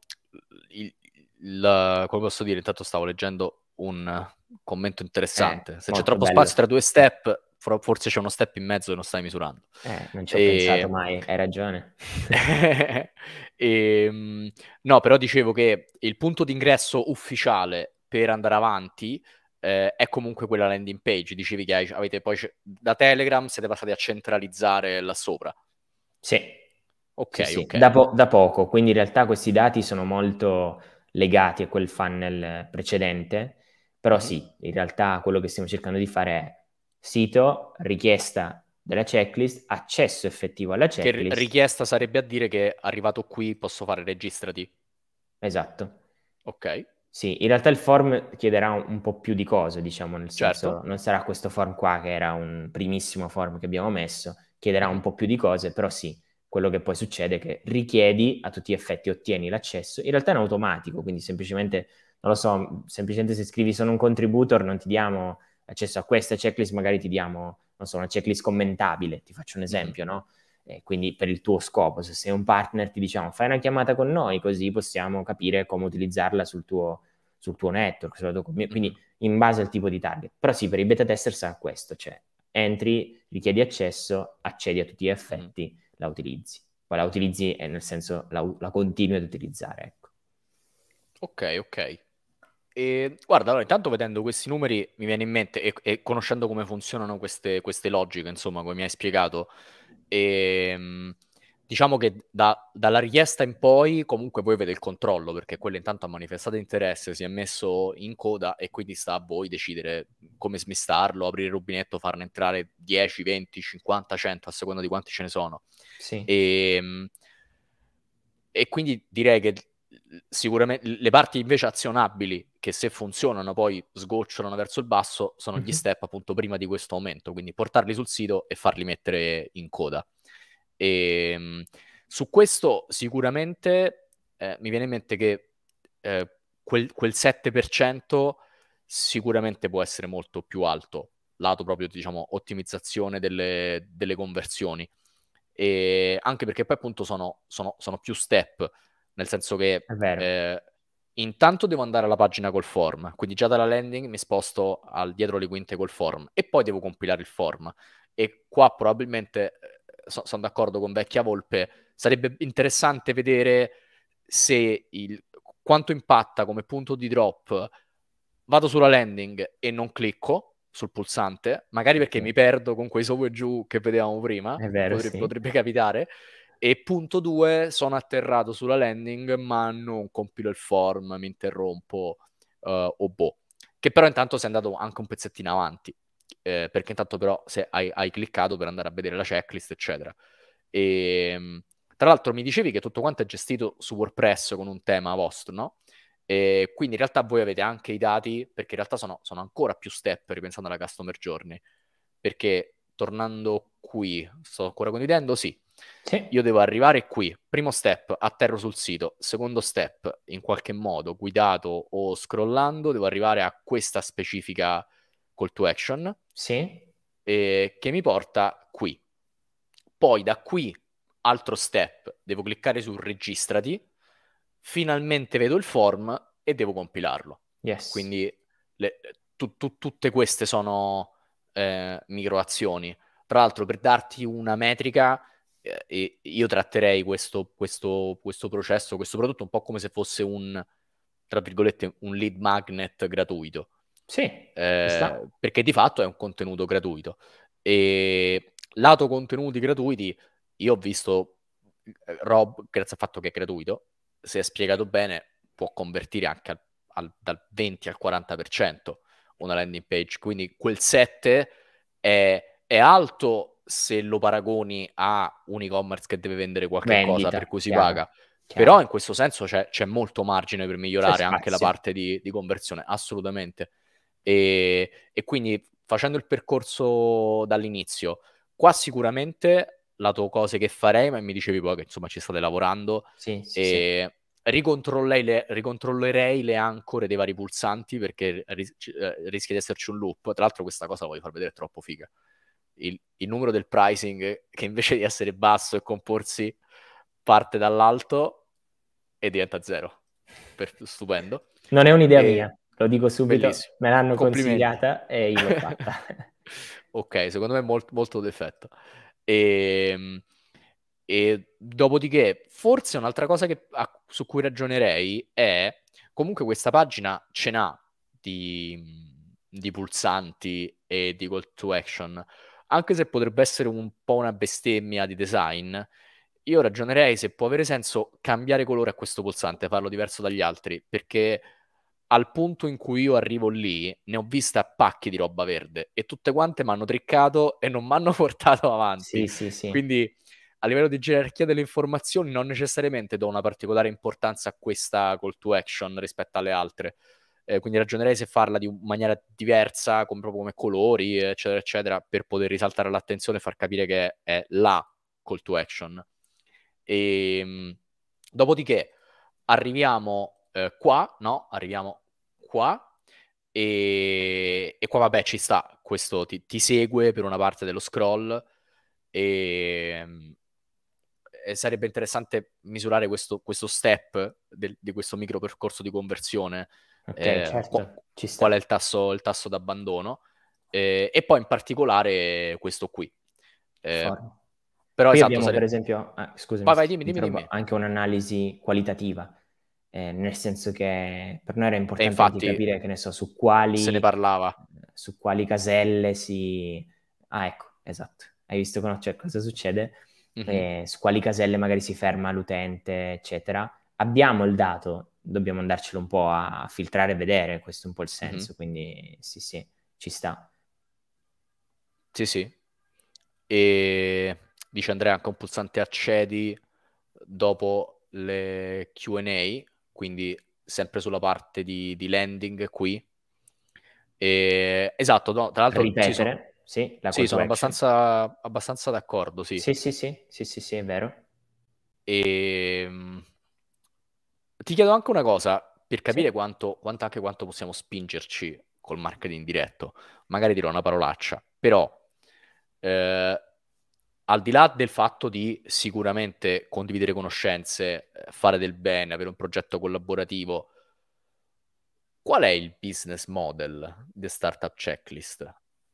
il, il, come posso dire, intanto stavo leggendo un commento interessante, eh, se c'è troppo bello. spazio tra due step forse c'è uno step in mezzo che non stai misurando. Eh, non ci ho e... pensato mai, hai ragione. e, ehm, no, però dicevo che il punto d'ingresso ufficiale per andare avanti eh, è comunque quella landing page. Dicevi che avete poi da Telegram siete passati a centralizzare là sopra. Sì. Ok, sì, okay. Sì. Da, po- da poco, quindi in realtà questi dati sono molto legati a quel funnel precedente, però mm-hmm. sì, in realtà quello che stiamo cercando di fare è sito, richiesta della checklist, accesso effettivo alla checklist. Che richiesta sarebbe a dire che arrivato qui posso fare registrati. Esatto. Ok. Sì, in realtà il form chiederà un, un po' più di cose, diciamo, nel certo. senso non sarà questo form qua che era un primissimo form che abbiamo messo, chiederà un po' più di cose, però sì, quello che poi succede è che richiedi a tutti gli effetti, ottieni l'accesso, in realtà è automatico, quindi semplicemente, non lo so, semplicemente se scrivi sono un contributor non ti diamo accesso a questa checklist, magari ti diamo, non so, una checklist commentabile, ti faccio un mm-hmm. esempio, no? E quindi per il tuo scopo, se sei un partner ti diciamo fai una chiamata con noi così possiamo capire come utilizzarla sul tuo, sul tuo network, sulla tua quindi mm-hmm. in base al tipo di target. Però sì, per i beta tester sarà questo, cioè entri, richiedi accesso, accedi a tutti gli mm-hmm. effetti, la utilizzi. Poi la utilizzi nel senso la, la continui ad utilizzare, ecco. Ok, ok. E, ehm, guarda, allora, intanto vedendo questi numeri mi viene in mente e, e conoscendo come funzionano queste, queste, logiche, insomma, come mi hai spiegato, e, ehm, diciamo che da, dalla richiesta in poi comunque voi avete il controllo perché quello intanto ha manifestato interesse, si è messo in coda e quindi sta a voi decidere come smistarlo, aprire il rubinetto, farne entrare 10, 20, 50, 100 a seconda di quanti ce ne sono. Sì. E, ehm, e quindi direi che sicuramente le parti invece azionabili che se funzionano poi sgocciolano verso il basso sono gli mhm. step appunto prima di questo aumento, quindi portarli sul sito e farli mettere in coda. E, ehm, su questo sicuramente eh, mi viene in mente che eh, quel, quel 7% sicuramente può essere molto più alto, lato proprio diciamo ottimizzazione delle, delle conversioni, e anche perché poi appunto sono, sono, sono più step nel senso che eh, intanto devo andare alla pagina col form, quindi già dalla landing mi sposto al dietro le quinte col form e poi devo compilare il form. E qua probabilmente eh, so, sono d'accordo con Vecchia Volpe, sarebbe interessante vedere se il, quanto impatta come punto di drop vado sulla landing e non clicco sul pulsante, magari perché sì. mi perdo con quei su e giù che vedevamo prima, vero, potrebbe, sì. potrebbe capitare, e punto 2, sono atterrato sulla landing, ma non compilo il form, mi interrompo uh, o boh. Che però intanto sei andato anche un pezzettino avanti, eh, perché intanto però se hai, hai, cliccato per andare a vedere la checklist, eccetera. E, ehm, tra l'altro mi dicevi che tutto quanto è gestito su WordPress con un tema vostro, no? E quindi in realtà voi avete anche i dati, perché in realtà sono, sono ancora più step ripensando alla customer journey, perché tornando qui, sto ancora condividendo, sì, sì. Io devo arrivare qui, primo step, atterro sul sito, secondo step, in qualche modo, guidato o scrollando, devo arrivare a questa specifica call to action sì. eh, che mi porta qui. Poi da qui, altro step, devo cliccare su registrati, finalmente vedo il form e devo compilarlo. Yes. Quindi le, tu, tu, tutte queste sono eh, azioni. Tra l'altro, per darti una metrica, eh, io tratterei questo, questo, questo processo, questo prodotto un po' come se fosse un, tra virgolette, un lead magnet gratuito. Sì, eh, perché di fatto è un contenuto gratuito. E lato contenuti gratuiti, io ho visto eh, Rob, grazie al fatto che è gratuito, se è spiegato bene, può convertire anche al, al, dal 20 al 40% una landing page. Quindi quel 7 è, è alto se lo paragoni a un e-commerce che deve vendere qualche Vendita, cosa per cui si chiaro, paga. Chiaro. Però in questo senso c'è, c'è molto margine per migliorare anche la parte di, di conversione, assolutamente. E, e, quindi facendo il percorso dall'inizio, qua sicuramente la tua cosa che farei, ma mi dicevi poi che insomma ci state lavorando, sì, sì, e sì. Le, ricontrollerei le ancore dei vari pulsanti perché ris- eh, rischia di esserci un loop. Tra l'altro questa cosa la voglio far vedere, è troppo figa il, il numero del pricing che invece di essere basso e comporsi parte dall'alto e diventa zero. Per, stupendo. Non è un'idea e... mia, lo dico subito, Bellissimo. me l'hanno consigliata e io l'ho fatta. ok, secondo me è molto, molto d'effetto. E, ehm, e dopodiché, forse un'altra cosa che, a, su cui ragionerei è comunque questa pagina ce n'ha di, di pulsanti e di call to action anche se potrebbe essere un po' una bestemmia di design, io ragionerei se può avere senso cambiare colore a questo pulsante, farlo diverso dagli altri, perché al punto in cui io arrivo lì, ne ho vista pacchi di roba verde e tutte quante mi hanno triccato e non mi hanno portato avanti. Sì, sì, sì. Quindi a livello di gerarchia delle informazioni non necessariamente do una particolare importanza a questa call to action rispetto alle altre eh, quindi ragionerei se farla di maniera diversa, con, proprio come colori, eccetera, eccetera, per poter risaltare l'attenzione e far capire che è la call to action. E, ehm, dopodiché arriviamo eh, qua, no? Arriviamo qua. E, e, qua vabbè ci sta, questo ti, ti segue per una parte dello scroll e, ehm, e sarebbe interessante misurare questo, questo step del, di questo micro percorso di conversione okay, eh, certo. qual è il tasso, il tasso d'abbandono eh, e poi in particolare questo qui. Eh, però qui esatto, abbiamo sare... per esempio, ah, scusami, vai, vai, dimmi, dimmi, dimmi. anche un'analisi qualitativa, eh, nel senso che per noi era importante infatti, capire che ne so, su quali... Se ne parlava. Eh, su quali caselle si... Ah ecco, esatto. Hai visto con... cioè, cosa succede? Mm-hmm. su quali caselle magari si ferma l'utente, eccetera. Abbiamo il dato dobbiamo andarcelo un po' a filtrare e vedere, questo è un po' il mhm. senso, mm-hmm. quindi sì, sì, ci sta. Sì, sì. E dice Andrea anche un pulsante accedi dopo le QA, quindi sempre sulla parte di, di landing qui. E, esatto, no, tra l'altro... Ripetere, sono, sì, la sì sono abbastanza, abbastanza d'accordo, sì. Sì, sì, sì, sì, sì, sì, è vero. E mm, ti chiedo anche una cosa, per capire sì. quanto, quanto, anche quanto possiamo spingerci col marketing diretto, magari dirò una parolaccia, però eh, al di là del fatto di sicuramente condividere conoscenze, eh, fare del bene, avere un progetto collaborativo, qual è il business model di Startup Checklist?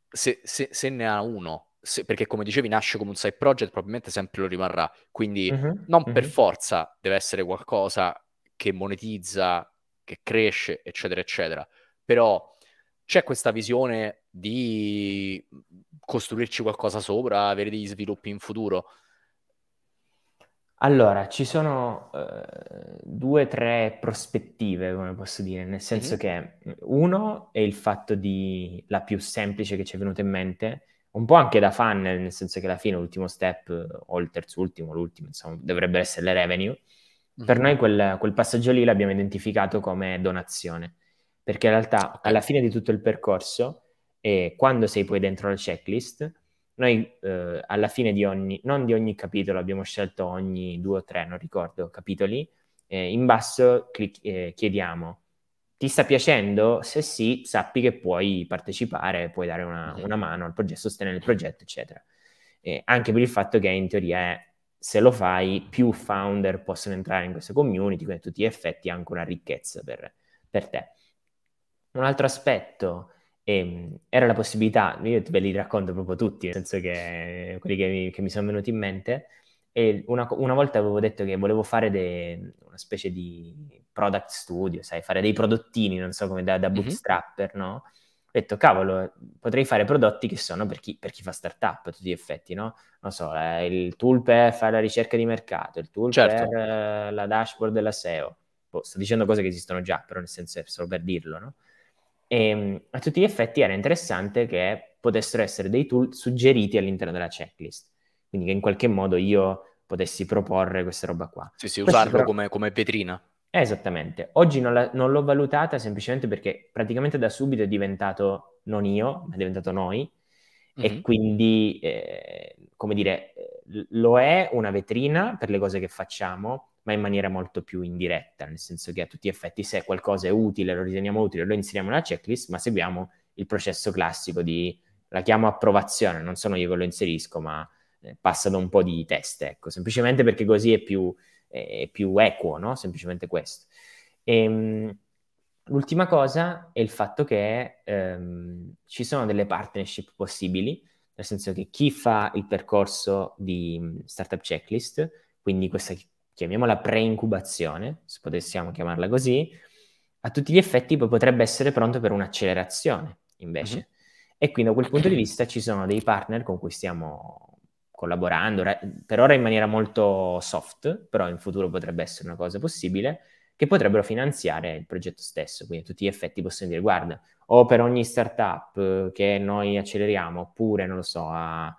Se, se, se ne ha uno, se, perché come dicevi nasce come un side project, probabilmente sempre lo rimarrà, quindi mm-hmm. non mm-hmm. per forza deve essere qualcosa che monetizza, che cresce, eccetera, eccetera. Però c'è questa visione di costruirci qualcosa sopra, avere degli sviluppi in futuro. Allora, ci sono uh, due o tre prospettive, come posso dire, nel senso mm-hmm. che mm, uno è il fatto di la più semplice che ci è venuta in mente, un po' anche da fan, nel senso che alla fine l'ultimo step, eh, o il terzo terzultimo, l'ultimo, insomma, dovrebbero essere le revenue, per mhm. noi quel, quel, passaggio lì l'abbiamo identificato come donazione, perché in realtà alla fine di tutto il percorso e quando sei poi dentro la checklist, noi eh, alla fine di ogni, non di ogni capitolo, abbiamo scelto ogni due o tre, non ricordo, capitoli, eh, in basso clic- eh, chiediamo ti sta piacendo? Se sì, sappi che puoi partecipare, puoi dare una, mhm. una mano al progetto, sostenere il progetto, eccetera. anche per il fatto che in teoria è se lo fai, più founder possono entrare in questa community, quindi a tutti gli effetti è anche una ricchezza per, per te. Un altro aspetto ehm, era la possibilità, io ve li racconto proprio tutti, nel senso che quelli che mi, che mi sono venuti in mente, e una, una, volta avevo detto che volevo fare de, una specie di product studio, sai, fare dei prodottini, non so come da, da bootstrapper, mm-hmm. no? ho detto, cavolo, potrei fare prodotti che sono per chi, per chi fa startup a tutti gli effetti, no? Non so, eh, il tool per fare la ricerca di mercato, il tool certo. per eh, la dashboard della SEO. Boh, sto dicendo cose che esistono già, però nel senso è solo per dirlo, no? E ehm, a tutti gli effetti era interessante che potessero essere dei tool suggeriti all'interno della checklist. Quindi che in qualche modo io potessi proporre questa roba qua. Sì, sì, usarlo però... come, come vetrina esattamente. Oggi non, la, non, l'ho valutata semplicemente perché praticamente da subito è diventato non io, ma è diventato noi. Mm-hmm. E mhm. quindi, eh, come dire, lo è una vetrina per le cose che facciamo, ma in maniera molto più indiretta, nel senso che a tutti gli effetti se qualcosa è utile, lo riteniamo utile, lo inseriamo nella checklist, ma seguiamo il processo classico di, la chiamo approvazione, non sono io che lo inserisco, ma eh, passa da un po' di test, ecco, semplicemente perché così è più eh, più equo, no? semplicemente questo. E, ehm, l'ultima cosa è il fatto che ehm, ci sono delle partnership possibili, nel senso che chi fa il percorso di mm, startup checklist, quindi questa chiamiamola pre-incubazione, se potessimo chiamarla così, a tutti gli effetti potrebbe essere pronto per un'accelerazione invece. Mm-hmm. E quindi da quel punto di vista ci sono dei partner con cui stiamo collaborando, per ora in maniera molto soft, però in futuro potrebbe essere una cosa possibile, che potrebbero finanziare il progetto stesso. Quindi a tutti gli effetti possono dire, guarda, o per ogni startup eh, che noi acceleriamo, oppure, non lo so, a,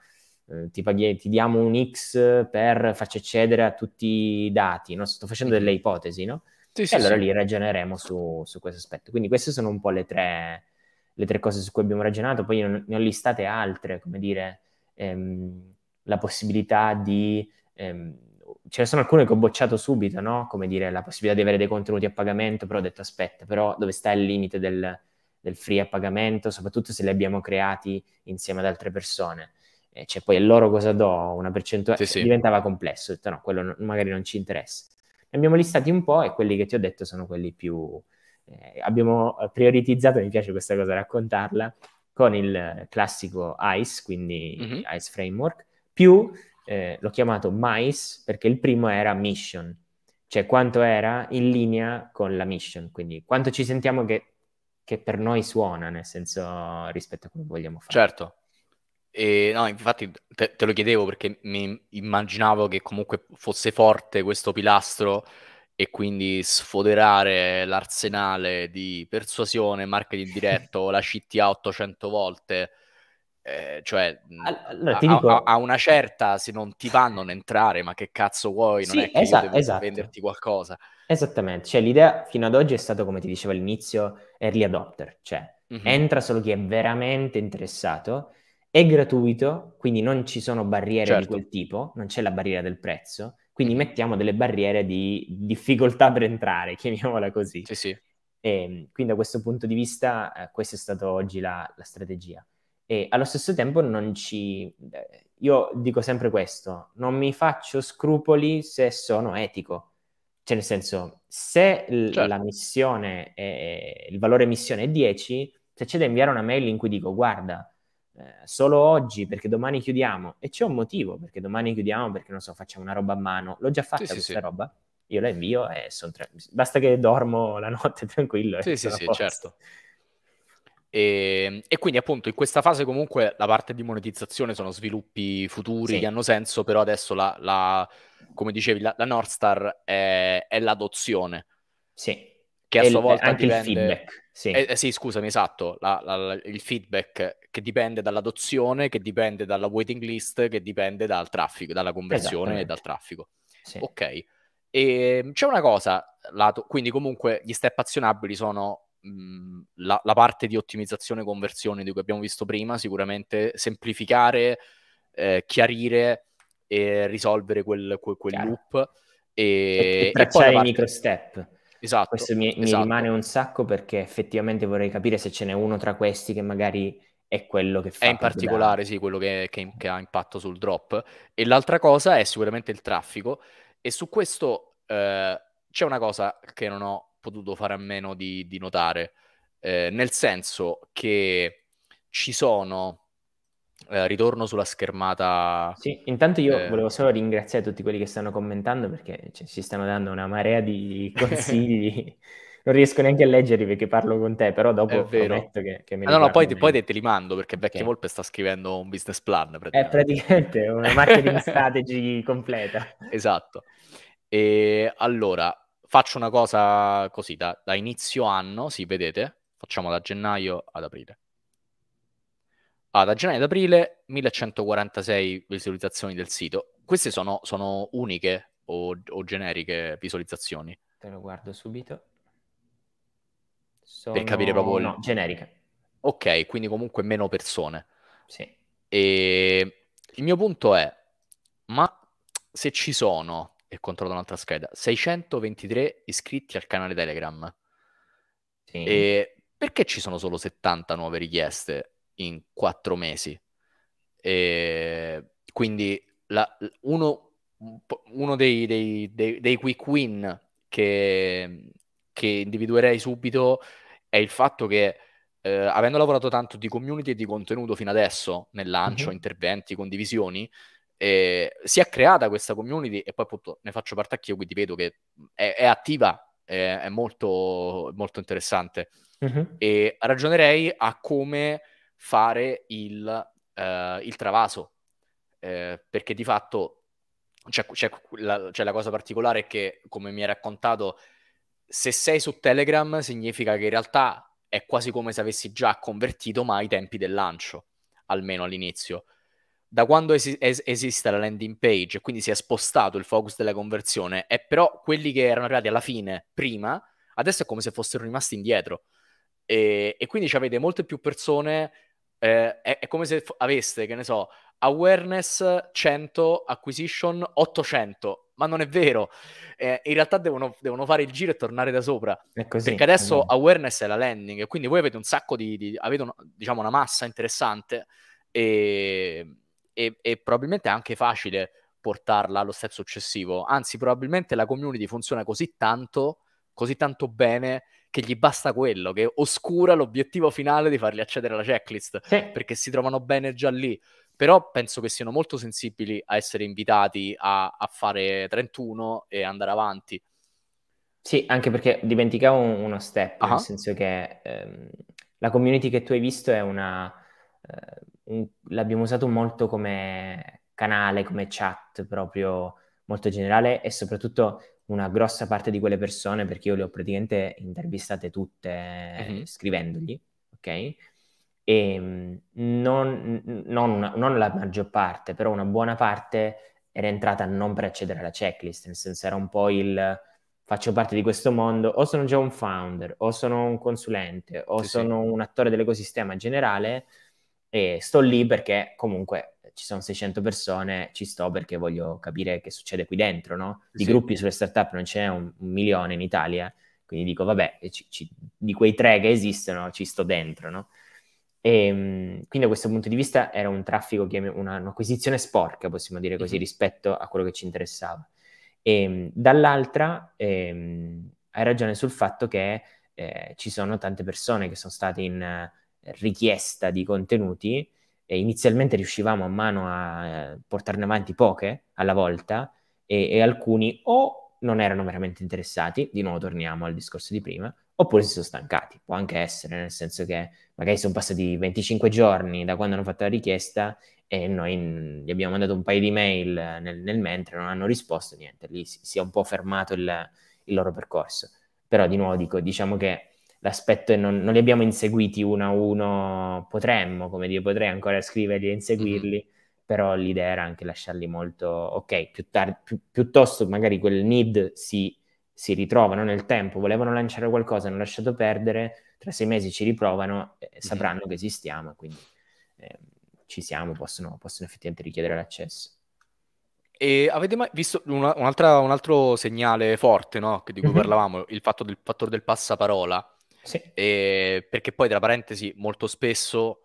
eh, ti, paghi- ti diamo un X per farci accedere a tutti i dati, no? sto facendo delle ipotesi, no? Sì, e sì, allora sì. lì ragioneremo su, su, questo aspetto. Quindi queste sono un po' le tre, le tre cose su cui abbiamo ragionato, poi ne ho listate altre, come dire... Ehm, la possibilità di... Ehm, ce ne sono alcune che ho bocciato subito, no? Come dire, la possibilità di avere dei contenuti a pagamento, però ho detto aspetta, però dove sta il limite del, del free a pagamento, soprattutto se li abbiamo creati insieme ad altre persone. E cioè poi loro cosa do, una percentuale, sì, cioè, sì. diventava complesso, ho detto no, quello no, magari non ci interessa. Ne abbiamo listati un po' e quelli che ti ho detto sono quelli più... Eh, abbiamo prioritizzato, mi piace questa cosa raccontarla, con il classico ICE, quindi mm-hmm. ICE Framework, più, eh, l'ho chiamato MICE perché il primo era mission, cioè quanto era in linea con la mission, quindi quanto ci sentiamo che, che per noi suona, nel senso rispetto a come vogliamo fare. Certo. E, no, infatti te, te lo chiedevo perché mi immaginavo che comunque fosse forte questo pilastro e quindi sfoderare l'arsenale di persuasione, marketing diretto, la CTA 800 volte eh, cioè allora, a, dico... a, a, una certa se non ti fanno entrare ma che cazzo vuoi non sì, è che esa- devo esatto. venderti qualcosa esattamente cioè l'idea fino ad oggi è stata come ti dicevo all'inizio early adopter cioè mm-hmm. entra solo chi è veramente interessato è gratuito quindi non ci sono barriere certo. di quel tipo non c'è la barriera del prezzo quindi mettiamo delle barriere di difficoltà per entrare chiamiamola così sì, sì. E, ehm, quindi da questo punto di vista eh, questa è stata oggi la, la strategia e allo stesso tempo non ci... Eh, io dico sempre questo, non mi faccio scrupoli se sono etico. Cioè, nel senso, se l- certo. la missione, è, il valore missione è 10, se c'è da inviare una mail in cui dico, guarda, eh, solo oggi perché domani chiudiamo, e c'è un motivo perché domani chiudiamo perché, non so, facciamo una roba a mano, l'ho già fatta sì, questa sì, roba, io la invio e sono... tre... basta che dormo la notte tranquillo. Sì, sì, sì, certo. E, ehm, e, quindi appunto in questa fase comunque la parte di monetizzazione sono sviluppi futuri sì. che hanno senso, però adesso la, la come dicevi, la, la North Star è, è l'adozione. Sì. Che a sua il, volta anche dipende... il feedback. Sì. Eh, eh, sì scusami, esatto, la, il feedback che dipende dall'adozione, che dipende dalla waiting list, che dipende dal traffico, dalla conversione e dal traffico. Sì. Ok. E ehm, c'è una cosa, lato, quindi comunque gli step azionabili sono mh, mm, la, la, parte di ottimizzazione e conversione di cui abbiamo visto prima, sicuramente semplificare, eh, chiarire e risolvere quel, quel, quel loop. E, e tracciare i parte... micro step. Esatto, Questo mi, esatto. rimane un sacco perché effettivamente vorrei capire se ce n'è uno tra questi che magari è quello che fa. È in particolare, da... sì, quello che, che, che, ha impatto sul drop. E l'altra cosa è sicuramente il traffico. E su questo eh, c'è una cosa che non ho potuto fare a meno di, di notare, eh, nel senso che ci sono, eh, ritorno sulla schermata. Sì, intanto io eh... volevo solo ringraziare tutti quelli che stanno commentando perché ci, cioè, ci stanno dando una marea di consigli. non riesco neanche a leggerli perché parlo con te, però dopo prometto che, che me li ah, No, no, poi, te, poi te, te, li mando perché Vecchia Volpe sta scrivendo un business plan. Praticamente. È praticamente una marketing strategy completa. Esatto. E allora, faccio una cosa così, da, da inizio anno, sì, vedete, facciamo da gennaio ad aprile. Ah, da gennaio ad aprile 1146 visualizzazioni del sito. Queste sono, sono uniche o, o, generiche visualizzazioni? Te lo guardo subito. Sono... Per capire proprio... No, il... generiche. Ok, quindi comunque meno persone. Sì. E il mio punto è, ma se ci sono e controllo un'altra scheda. 623 iscritti al canale Telegram. Sì. E perché ci sono solo 70 nuove richieste in quattro mesi? E quindi la, uno, uno dei, dei, dei, dei, quick win che, che, individuerei subito è il fatto che eh, avendo lavorato tanto di community e di contenuto fino adesso nel lancio, mm-hmm. interventi, condivisioni, eh, si è creata questa community e poi appunto ne faccio parte anch'io, quindi vedo che è, è attiva, è, è, molto, molto interessante. Uh-huh. E ragionerei a come fare il, eh, il travaso, eh, perché di fatto c'è, c'è, la, c'è la cosa particolare che, come mi hai raccontato, se sei su Telegram significa che in realtà è quasi come se avessi già convertito ma ai tempi del lancio, almeno all'inizio da quando es- es- esiste la landing page, quindi si è spostato il focus della conversione, e però quelli che erano arrivati alla fine prima, adesso è come se fossero rimasti indietro. E, e quindi avete cioè, molte più persone, eh, è-, è, come se f- aveste, che ne so, awareness 100, acquisition 800, ma non è vero. Eh, in realtà devono, devono, fare il giro e tornare da sopra. Così, perché adesso allora. awareness è la landing, quindi voi avete un sacco di, di avete un, diciamo, una massa interessante e e, e probabilmente è anche facile portarla allo step successivo. Anzi, probabilmente la community funziona così tanto, così tanto bene, che gli basta quello, che oscura l'obiettivo finale di farli accedere alla checklist, sì. perché si trovano bene già lì. Però penso che siano molto sensibili a essere invitati a, a fare 31 e andare avanti. Sì, anche perché dimenticavo uno step, uh-huh. nel senso che ehm, la community che tu hai visto è una... Eh, l'abbiamo usato molto come canale, come chat proprio molto generale e soprattutto una grossa parte di quelle persone, perché io le ho praticamente intervistate tutte mm-hmm. scrivendogli, ok? E non, non, non, la maggior parte, però una buona parte era entrata non per accedere alla checklist, nel senso era un po' il faccio parte di questo mondo, o sono già un founder, o sono un consulente, o sì, sono sì. un attore dell'ecosistema generale, e sto lì perché comunque ci sono 600 persone, ci sto perché voglio capire che succede qui dentro, no? Di sì. gruppi sulle startup non ce n'è un, un milione in Italia, quindi dico vabbè, ci, ci, di quei tre che esistono ci sto dentro, no? E, ehm, quindi da questo punto di vista era un traffico, una, un'acquisizione sporca, possiamo dire così, mm-hmm. rispetto a quello che ci interessava. E, ehm, dall'altra ehm, hai ragione sul fatto che eh, ci sono tante persone che sono state in richiesta di contenuti e inizialmente riuscivamo a mano a eh, portarne avanti poche alla volta e, e alcuni o non erano veramente interessati, di nuovo torniamo al discorso di prima, oppure si sono stancati. Può anche essere, nel senso che magari sono passati 25 giorni da quando hanno fatto la richiesta e noi mm, gli abbiamo mandato un paio di mail eh, nel, nel mentre, non hanno risposto, niente, lì si, si è un po' fermato il, il, loro percorso. Però di nuovo dico, diciamo che l'aspetto è non, non, li abbiamo inseguiti uno a uno, potremmo, come dire, potrei ancora scriverli e inseguirli, mm-hmm. però l'idea era anche lasciarli molto, ok, più tardi, pi- piuttosto magari quel need si, si ritrovano nel tempo, volevano lanciare qualcosa, hanno lasciato perdere, tra sei mesi ci riprovano, eh, sapranno mm-hmm. che esistiamo, quindi eh, ci siamo, possono, possono effettivamente richiedere l'accesso. E avete mai visto un altro segnale forte no? di cui mm-hmm. parlavamo, il fatto del fattore del passaparola? Sì. E, perché poi, tra parentesi, molto spesso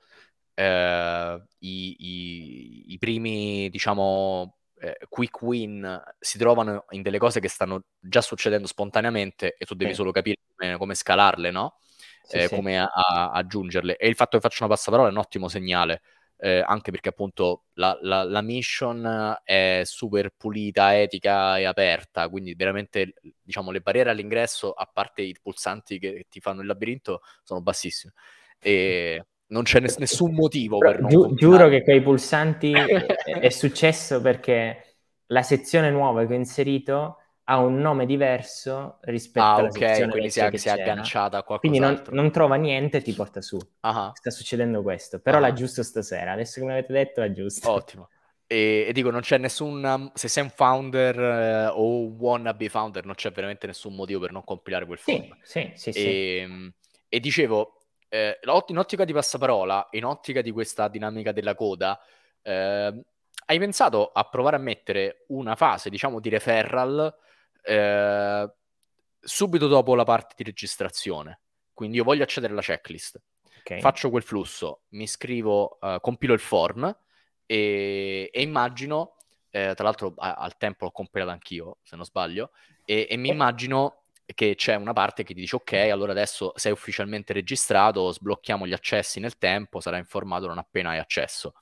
eh, i, i, i, primi, diciamo, eh, quick win si trovano in delle cose che stanno già succedendo spontaneamente e tu devi sì. solo capire come, come scalarle, no? Sì, eh, come a, a aggiungerle. E il fatto che faccio una passaparola è un ottimo segnale eh, anche perché appunto la, la, la, mission è super pulita, etica e aperta, quindi veramente diciamo le barriere all'ingresso, a parte i pulsanti che ti fanno il labirinto, sono bassissime. E non c'è ness- nessun motivo per non Giu- Giuro che quei pulsanti è successo perché la sezione nuova che ho inserito ha un nome diverso rispetto ah, alla okay, sezione quindi si è, si è agganciata a qualcosa. Quindi non, non, trova niente e ti porta su. Uh-huh. Sta succedendo questo, però uh-huh. l'ha giusto stasera. Adesso che mi avete detto l'ha giusto. Ottimo. E, e, dico, non c'è nessun. Um, se sei un founder eh, o un wannabe founder, non c'è veramente nessun motivo per non compilare quel form. Sì, sì, sì. E, ehm, sì. e dicevo, eh, in ottica di passaparola, in ottica di questa dinamica della coda, eh, hai pensato a provare a mettere una fase, diciamo, di referral eh, subito dopo la parte di registrazione. Quindi io voglio accedere alla checklist, okay. faccio quel flusso, mi scrivo, eh, compilo il form e, e immagino, eh, tra l'altro a, al tempo l'ho compilato anch'io, se non sbaglio, e, e mi eh. immagino che c'è una parte che ti dice ok, allora adesso sei ufficialmente registrato, sblocchiamo gli accessi nel tempo, sarai informato non appena hai accesso.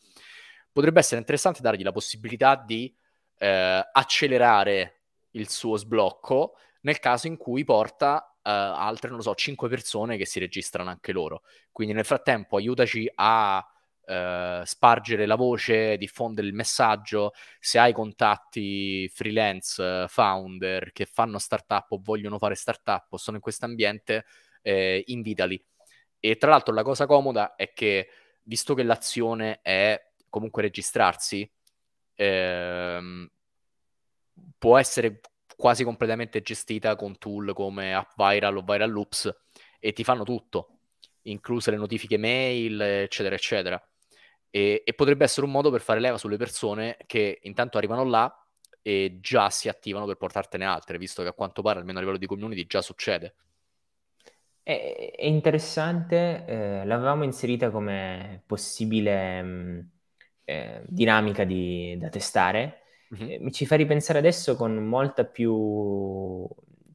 Potrebbe essere interessante dargli la possibilità di eh, accelerare il suo sblocco nel caso in cui porta uh, altre, non lo so, 5 persone che si registrano anche loro. Quindi nel frattempo aiutaci a uh, spargere la voce, diffondere il messaggio. Se hai contatti freelance, eh, founder che fanno startup o vogliono fare startup o sono in questo ambiente, eh, invitali. E tra l'altro la cosa comoda è che, visto che l'azione è comunque registrarsi, ehm, può essere quasi completamente gestita con tool come App Viral o Viral Loops e ti fanno tutto, incluse le notifiche mail, eccetera, eccetera. E, e, potrebbe essere un modo per fare leva sulle persone che intanto arrivano là e già si attivano per portartene altre, visto che a quanto pare, almeno a livello di community, già succede. È, è interessante, eh, l'avevamo inserita come possibile mh, mm, eh, dinamica di, da testare eh, mi ci fa ripensare adesso con molta più...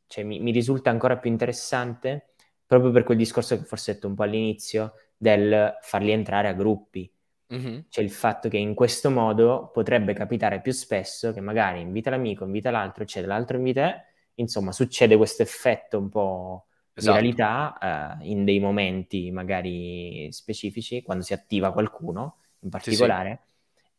cioè mi, mi risulta ancora più interessante proprio per quel discorso che forse ho detto un po' all'inizio del farli entrare a gruppi. Mm-hmm. Cioè il fatto che in questo modo potrebbe capitare più spesso che magari invita l'amico, invita l'altro, c'è l'altro invita te, insomma succede questo effetto un po' esatto. di realtà eh, in dei momenti magari specifici, quando si attiva qualcuno in particolare,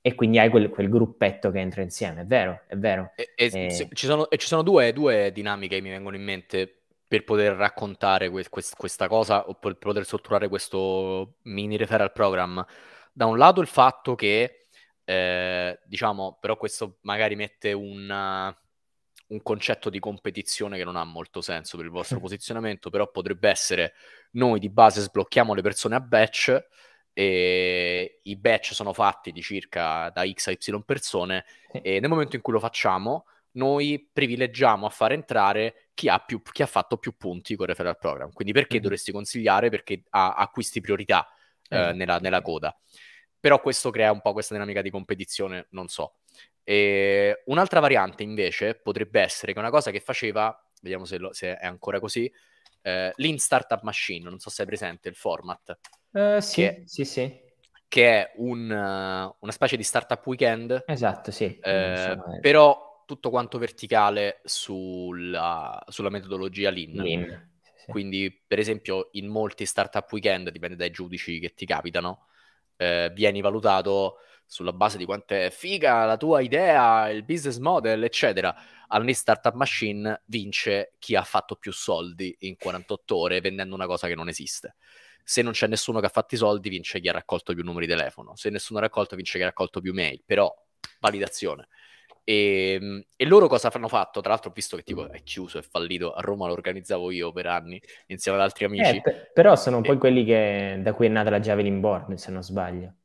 e quindi hai quel, quel, gruppetto che entra insieme, è vero, è vero. E, e, e... Eh, se, ci sono, ci sono due, due, dinamiche che mi vengono in mente per poter raccontare que, quest, questa cosa o per poter strutturare questo mini referral program. Da un lato il fatto che, eh, diciamo, però questo magari mette un un concetto di competizione che non ha molto senso per il vostro posizionamento, però potrebbe essere noi di base sblocchiamo le persone a batch, e i batch sono fatti di circa da x a y persone e nel momento in cui lo facciamo noi privilegiamo a far entrare chi ha, più, chi ha fatto più punti con referral program quindi perché mm-hmm. dovresti consigliare perché ha acquisti priorità mm-hmm. nella, nella, coda però questo crea un po' questa dinamica di competizione non so e un'altra variante invece potrebbe essere che una cosa che faceva vediamo se, lo, se è ancora così eh, Lean Startup Machine, non so se è presente il format. Uh, sì, che, sì, sì. Che è un, eh, una specie di startup weekend. Esatto, sì. Eh, però tutto quanto verticale sulla, sulla metodologia Lean. Lean. Sì. Quindi, per esempio, in molti startup weekend, dipende dai giudici che ti capitano, eh, vieni valutato sulla base di quanto è figa la tua idea, il business model, eccetera. Al Next Startup Machine vince chi ha fatto più soldi in 48 ore vendendo una cosa che non esiste. Se non c'è nessuno che ha fatto i soldi, vince chi ha raccolto più numeri di telefono. Se nessuno ha raccolto, vince chi ha raccolto più mail. Però, validazione. E, ehm, e, loro cosa hanno fatto? Tra l'altro, visto che tipo è chiuso, è fallito. A Roma lo organizzavo io per anni insieme ad altri eh, amici. Eh, però sono e... poi quelli che, da cui è nata la Javelin Born, se non sbaglio.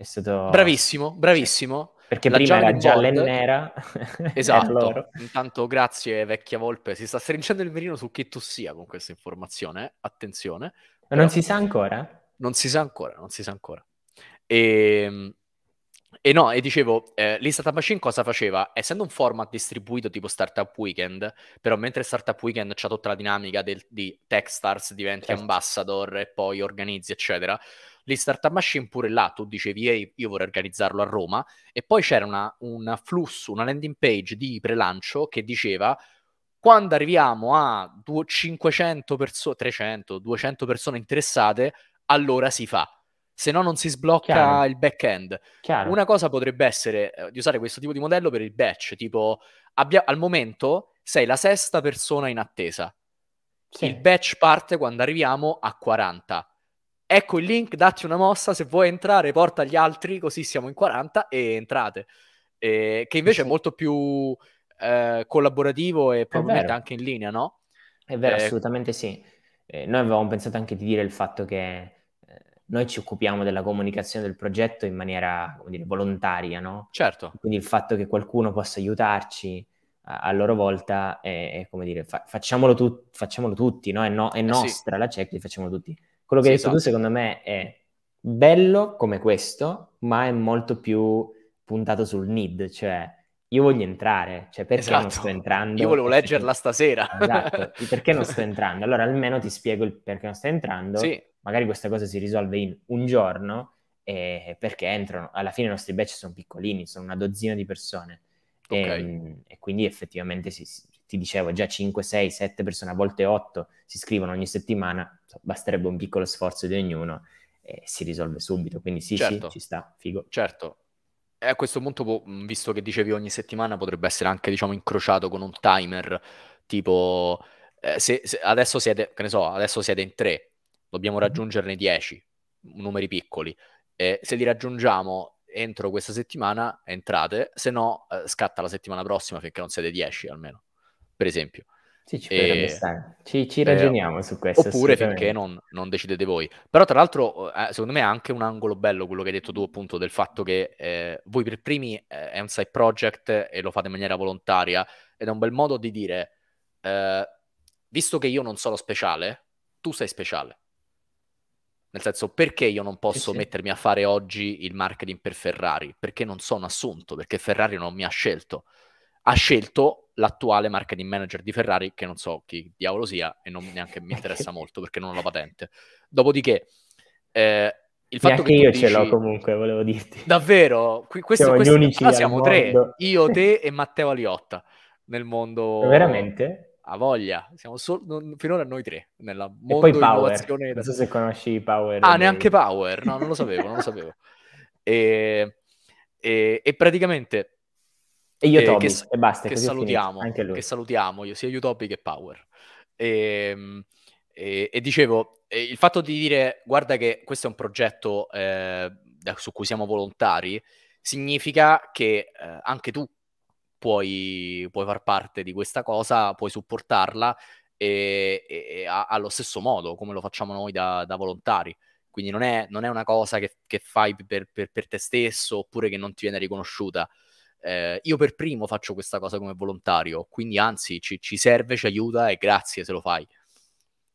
È stato... Bravissimo, bravissimo. Perché la prima era gialla e nera. Esatto. Intanto grazie vecchia Volpe, si sta stringendo il mirino su chi tu sia con questa informazione, eh. attenzione. Ma Però... non si sa ancora? Non si sa ancora, non si sa ancora. E, ehm, e no, e dicevo, eh, l'Instata Machine cosa faceva? Essendo un format distribuito tipo Startup Weekend, però mentre Startup Weekend c'ha tutta la dinamica del, di Techstars, diventi certo. ambassador e poi organizzi, eccetera, le startup machine pure là, tu dicevi hey, io vorrei organizzarlo a Roma e poi c'era una, un flusso, una landing page di prelancio che diceva quando arriviamo a 500 persone, 300, 200 persone interessate, allora si fa. Se no non si sblocca Chiaro. il back-end. Chiaro. Una cosa potrebbe essere eh, di usare questo tipo di modello per il batch, tipo abbia- al momento sei la sesta persona in attesa. Sì. Il batch parte quando arriviamo a 40 ecco il link, datti una mossa, se vuoi entrare porta gli altri, così siamo in 40 e entrate. Eh, che invece sì. è molto più eh, collaborativo e probabilmente anche in linea, no? È vero, eh, assolutamente sì. Eh, noi avevamo pensato anche di dire il fatto che eh, noi ci occupiamo della comunicazione del progetto in maniera, come dire, volontaria, no? Certo. Quindi il fatto che qualcuno possa aiutarci a, a loro volta è, è come dire, fa- facciamolo, tu- facciamolo, tutti, no? È, no- è eh nostra sì. la checklist, facciamolo tutti quello che sì, hai detto esatto. tu, secondo me, è bello come questo, ma è molto più puntato sul need, cioè io voglio entrare, cioè perché esatto. non sto entrando? Io volevo leggerla stasera. Esatto, perché non sto entrando? Allora almeno ti spiego il perché non sto entrando, sì. magari questa cosa si risolve in un giorno, eh, perché entrano, alla fine i nostri batch sono piccolini, sono una dozzina di persone, okay. e, ehm, e, quindi effettivamente si, si, ti dicevo già 5, 6, 7 persone, a volte 8 si scrivono ogni settimana, basterebbe un piccolo sforzo di ognuno e si risolve subito. Quindi sì, certo. sì ci sta, figo. Certo. E a questo punto, boh, visto che dicevi ogni settimana, potrebbe essere anche, diciamo, incrociato con un timer, tipo... Eh, se, se adesso, siete, so, adesso siete in 3, dobbiamo mhm. raggiungerne 10, numeri piccoli. Eh, se li raggiungiamo entro questa settimana, entrate, se no eh, scatta la settimana prossima finché non siete 10 almeno per esempio. Sì, ci, e... ci, ci eh, ragioniamo eh, su questo. Oppure finché non, non, decidete voi. Però tra l'altro, eh, secondo me è anche un angolo bello quello che hai detto tu appunto del fatto che eh, voi per primi eh, è un side project e lo fate in maniera volontaria ed è un bel modo di dire, eh, visto che io non sono speciale, tu sei speciale. Nel senso, perché io non posso sì, sì. mettermi a fare oggi il marketing per Ferrari? Perché non sono assunto, perché Ferrari non mi ha scelto. Ha scelto l'attuale marketing manager di Ferrari, che non so chi diavolo sia e non neanche mi interessa molto perché non ho la patente. Dopodiché, eh, il fatto che io dici... ce l'ho comunque, volevo dirti. Davvero? Qui, questo, siamo questo, gli unici allora siamo tre, io, te e Matteo Aliotta nel mondo... Veramente? A voglia, siamo solo, non, finora noi tre, nella mondo e poi Power, da... non so se conosci Power. Ah, neanche Power, no, non lo sapevo, non lo sapevo. E, e, e praticamente e io Toby, che, e basta. Che salutiamo, che salutiamo io, sia Utopi che Power. E, ehm, e, e dicevo, il fatto di dire, guarda che questo è un progetto eh, su cui siamo volontari, significa che eh, anche tu puoi, puoi, far parte di questa cosa, puoi supportarla e, e a, allo stesso modo, come lo facciamo noi da, da volontari. Quindi non è, non è, una cosa che, che fai per, per, per te stesso oppure che non ti viene riconosciuta eh, io per primo faccio questa cosa come volontario, quindi anzi ci, ci serve, ci aiuta e grazie se lo fai.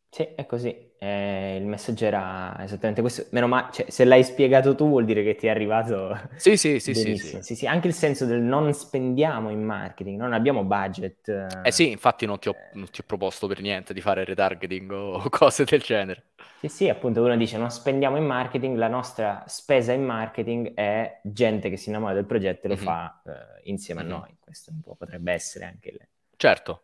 Sì, è così. Eh, il messaggio era esattamente questo. Meno male, cioè, se l'hai spiegato tu vuol dire che ti è arrivato. Sì, sì, sì, sì, sì, sì. Anche il senso del non spendiamo in marketing, non abbiamo budget. Eh, sì, infatti non ti, ho, eh. non ti, ho, proposto per niente di fare retargeting o cose del genere. Sì, sì, appunto uno dice non spendiamo in marketing, la nostra spesa in marketing è gente che si innamora del progetto e lo mm-hmm. fa eh, insieme mm-hmm. a mhm. noi. Questo un po' potrebbe essere anche il... Certo,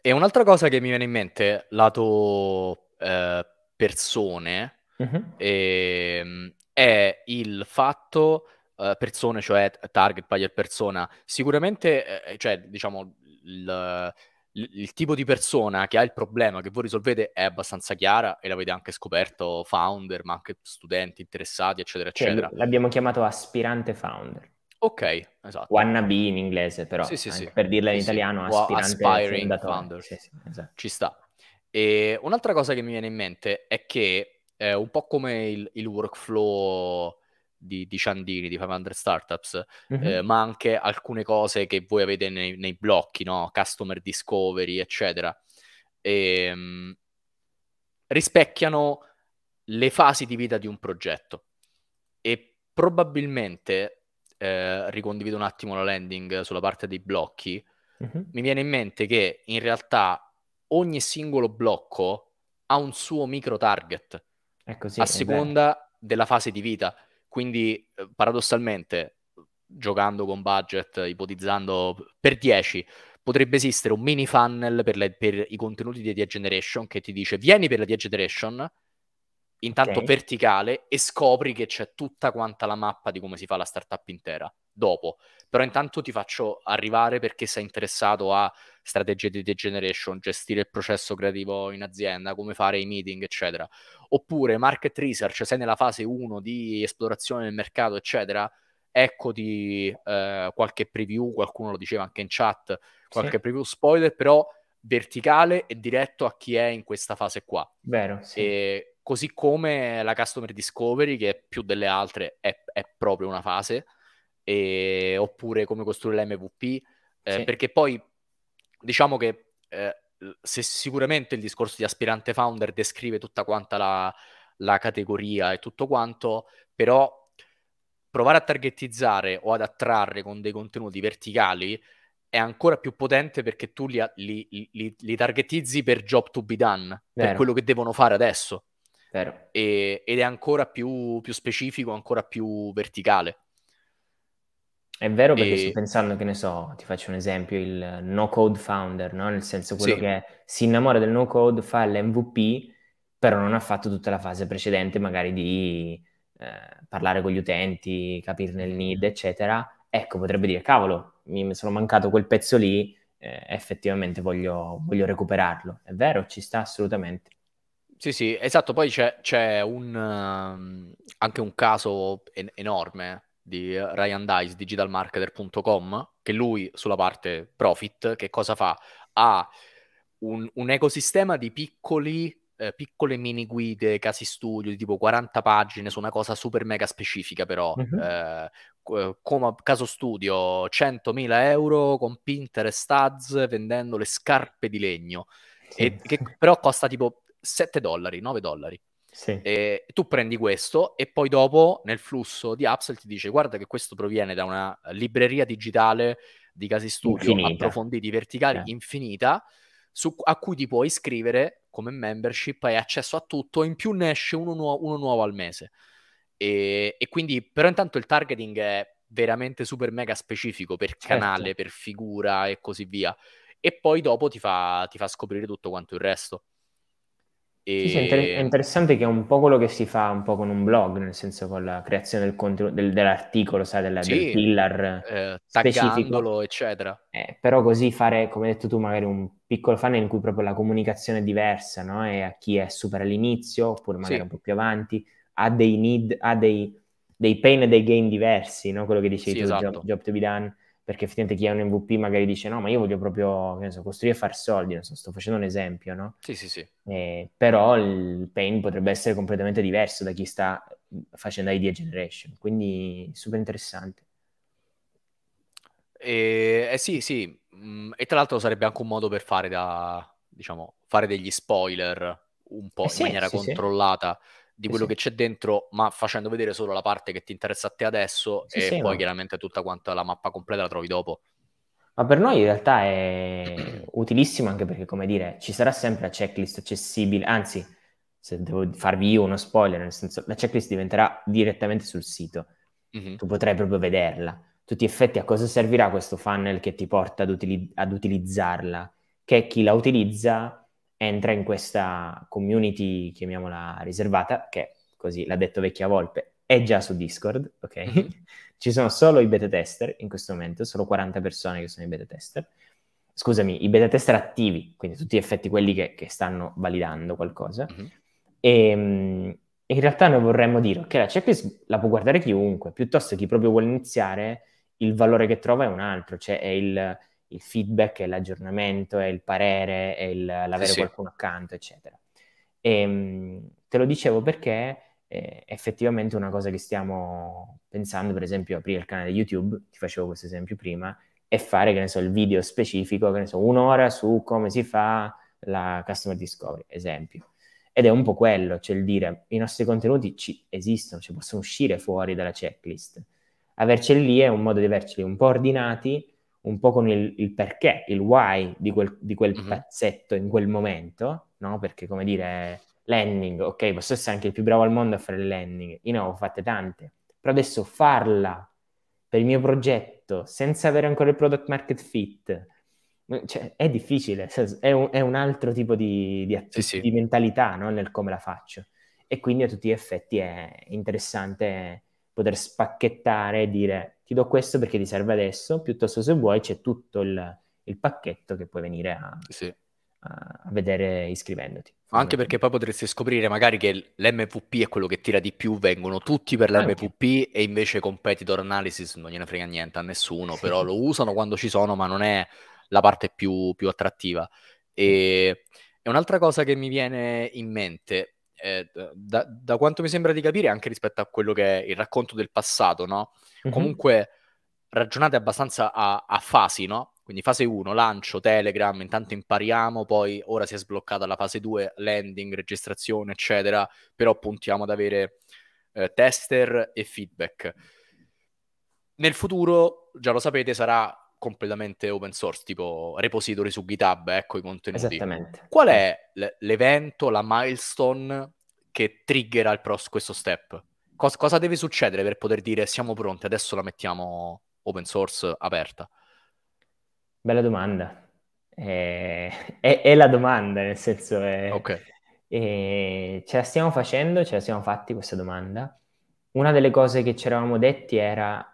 e un'altra cosa che mi viene in mente, lato eh, persone, mm-hmm. eh, è il fatto, eh, persone, cioè target, buyer persona, sicuramente, eh, cioè, diciamo, il, il tipo di persona che ha il problema che voi risolvete è abbastanza chiara e l'avete anche scoperto founder, ma anche studenti interessati, eccetera, eccetera. Cioè, l'abbiamo chiamato aspirante founder. Ok, esatto. Wannabe in inglese, però sì, sì, sì. per dirla in italiano, aspirante founder. Esatto. Ci sta. E un'altra cosa che mi viene in mente è che è eh, un po' come il, il workflow di, di Ciandini, di 500 Startups, mm-hmm. eh, ma anche alcune cose che voi avete nei, nei blocchi, no? Customer discovery, eccetera. E, ehm, mh, rispecchiano le fasi di vita di un progetto e probabilmente eh, ricondivido un attimo la landing sulla parte dei blocchi, mm-hmm. mi viene in mente che in realtà ogni singolo blocco ha un suo micro target così, ecco, a seconda della fase di vita. Quindi eh, paradossalmente, giocando con budget, ipotizzando per 10, potrebbe esistere un mini funnel per, le, per i contenuti di The Generation che ti dice vieni per la The Generation intanto okay. verticale e scopri che c'è tutta quanta la mappa di come si fa la startup intera dopo. Però intanto ti faccio arrivare perché sei interessato a strategie di degeneration, gestire il processo creativo in azienda, come fare i meeting, eccetera. Oppure market research, sei nella fase 1 di esplorazione del mercato, eccetera. Eccoti eh, qualche preview, qualcuno lo diceva anche in chat, qualche sì. preview spoiler, però verticale e diretto a chi è in questa fase qua. Vero, sì. E così come la customer discovery che più delle altre è, è proprio una fase, e, oppure come costruire l'MVP, eh, perché poi diciamo che eh, se sicuramente il discorso di aspirante founder descrive tutta quanta la, la categoria e tutto quanto, però provare a targetizzare o ad attrarre con dei contenuti verticali è ancora più potente perché tu li, li, li, li targetizzi per job to be done, Vero. per quello che devono fare adesso. E, ed è ancora più, più, specifico, ancora più verticale. È vero perché e... sto pensando che ne so, ti faccio un esempio, il no code founder, no? nel senso quello sì. che si innamora del no code, fa l'MVP, però non ha fatto tutta la fase precedente magari di eh, parlare con gli utenti, capirne il need, eccetera. Ecco, potrebbe dire, cavolo, mi sono mancato quel pezzo lì, eh, effettivamente voglio, voglio recuperarlo. È vero, ci sta assolutamente. Sì, sì, esatto. Poi c'è, c'è un, um, anche un caso en- enorme di Ryan Dice, digitalmarketer.com, che lui sulla parte profit, che cosa fa? Ha un, un ecosistema di piccoli, eh, piccole mini guide, casi studio, di tipo 40 pagine su una cosa super mega specifica però, uh-huh. eh, come caso studio 100.000 euro con Pinterest ads vendendo le scarpe di legno, sì. e, che però costa tipo 7 dollari, 9 dollari. Sì. E tu prendi questo e poi dopo nel flusso di Upsell ti dice guarda che questo proviene da una libreria digitale di casi studio infinita. approfonditi, verticali, eh. infinita, su, a cui ti puoi iscrivere come membership, hai accesso a tutto, in più ne esce uno, nuo- uno nuovo al mese. E, e, quindi, però intanto il targeting è veramente super mega specifico per certo. canale, certo. per figura e così via. E poi dopo ti fa, ti fa scoprire tutto quanto il resto. E... Sì, sì, è interessante che è un po' quello che si fa un po' con un blog, nel senso con la creazione del contru- del, dell'articolo, sai, della, sì, del pillar eh, specifico. eccetera. Eh, però così fare, come hai detto tu, magari un piccolo funnel in cui proprio la comunicazione è diversa, no? E a chi è super all'inizio, oppure magari sì. un po' più avanti, ha dei need, ha dei, dei pain e dei gain diversi, no? Quello che dicevi sì, tu, esatto. job, job to be done perché effettivamente chi ha un MVP magari dice no, ma io voglio proprio so, costruire e far soldi, non so, sto facendo un esempio, no? Sì, sì, sì. Eh, però il pain potrebbe essere completamente diverso da chi sta facendo idea generation, quindi super interessante. Eh, eh, sì, sì, mm, e tra l'altro sarebbe anche un modo per fare da, diciamo, fare degli spoiler un po' eh sì, in maniera sì, controllata. Sì di quello sì. che c'è dentro, ma facendo vedere solo la parte che ti interessa a te adesso sì, e sì, poi ma... chiaramente tutta quanta la mappa completa la trovi dopo. Ma per noi in realtà è utilissimo anche perché, come dire, ci sarà sempre la checklist accessibile, anzi, se devo farvi io uno spoiler, nel senso, la checklist diventerà direttamente sul sito, mm-hmm. tu potrai proprio vederla. Tutti effetti a cosa servirà questo funnel che ti porta ad, utili- ad utilizzarla? Che chi la utilizza entra in questa community, chiamiamola riservata, che così l'ha detto vecchia volpe, è già su Discord, ok? Mhm. Ci sono solo i beta tester in questo momento, solo 40 persone che sono i beta tester. Scusami, i beta tester attivi, quindi tutti gli effetti quelli che, che stanno validando qualcosa. Mm-hmm. E mh, in realtà noi vorremmo dire che okay, la checklist la può guardare chiunque, piuttosto che chi proprio vuole iniziare, il valore che trova è un altro, cioè è il il feedback, è l'aggiornamento, è il parere, è il, l'avere sì, sì. qualcuno accanto, eccetera. E, ehm, te lo dicevo perché eh, effettivamente una cosa che stiamo pensando, per esempio, aprire il canale YouTube, ti facevo questo esempio prima, e fare, che ne so, il video specifico, che ne so, un'ora su come si fa la customer discovery, esempio. Ed è un po' quello, cioè il dire, i nostri contenuti ci esistono, ci possono uscire fuori dalla checklist. Averceli lì è un modo di averceli un po' ordinati, un po' con il, il perché, il why di quel, di quel mm-hmm. pezzetto in quel momento, no? Perché come dire, landing, ok, posso essere anche il più bravo al mondo a fare il landing, io ne ho fatte tante, però adesso farla per il mio progetto senza avere ancora il product market fit, cioè, è difficile, è un, è un, altro tipo di, di, att- sì, sì. di mentalità no? nel come la faccio. E quindi a tutti gli effetti è interessante poter spacchettare e dire ti do questo perché ti serve adesso, piuttosto se vuoi c'è tutto il, il pacchetto che puoi venire a, sì. a vedere iscrivendoti. Anche perché poi potresti scoprire magari che l'MVP è quello che tira di più, vengono tutti per l'MVP Anche. e invece competitor analysis non gliene frega niente a nessuno, sì. però lo usano quando ci sono, ma non è la parte più, più attrattiva. E, e un'altra cosa che mi viene in mente, eh, da, da, quanto mi sembra di capire, anche rispetto a quello che è il racconto del passato, no? Mm-hmm. Comunque ragionate abbastanza a, a, fasi, no? Quindi fase 1, lancio, Telegram, intanto impariamo, poi ora si è sbloccata la fase 2, landing, registrazione, eccetera, però puntiamo ad avere eh, tester e feedback. Nel futuro, già lo sapete, sarà completamente open source, tipo repository su GitHub, ecco i contenuti. Esattamente. Qual è l- l'evento, la milestone che triggerà il pros- questo step? Cos- cosa deve succedere per poter dire siamo pronti, adesso la mettiamo open source aperta? Bella domanda. Eh, è, è, la domanda, nel senso è, eh, okay. è, eh, ce la stiamo facendo, ce la siamo fatti questa domanda. Una delle cose che ci eravamo detti era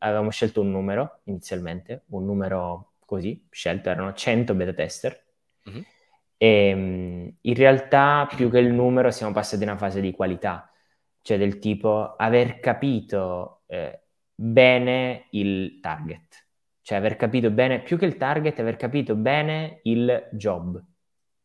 avevamo scelto un numero inizialmente, un numero così, scelto, erano 100 beta tester. Mm-hmm. Ehm, e, in realtà più che il numero siamo passati in una fase di qualità, cioè del tipo aver capito eh, bene il target, cioè aver capito bene, più che il target, aver capito bene il job.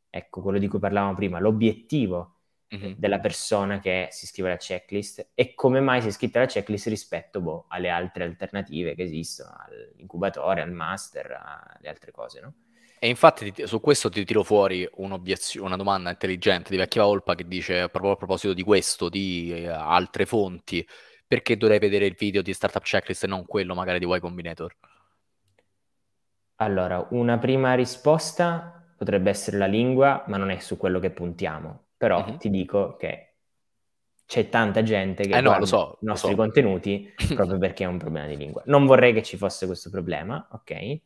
Ecco, quello di cui parlavamo prima, l'obiettivo mm-hmm. della persona che si scrive alla checklist e come mai si è scritta la checklist rispetto boh, alle altre alternative che esistono, all'incubatore, al master, alle altre cose, no? E infatti su questo ti tiro fuori una domanda intelligente di vecchia Volpa che dice proprio a proposito di questo, di eh, altre fonti, perché dovrei vedere il video di Startup Checklist e non quello magari di Y Combinator? Allora, una prima risposta potrebbe essere la lingua, ma non è su quello che puntiamo però mm-hmm. ti dico che c'è tanta gente che eh no, lo so, i nostri so. contenuti proprio perché è un problema di lingua. Non vorrei che ci fosse questo problema, ok? E,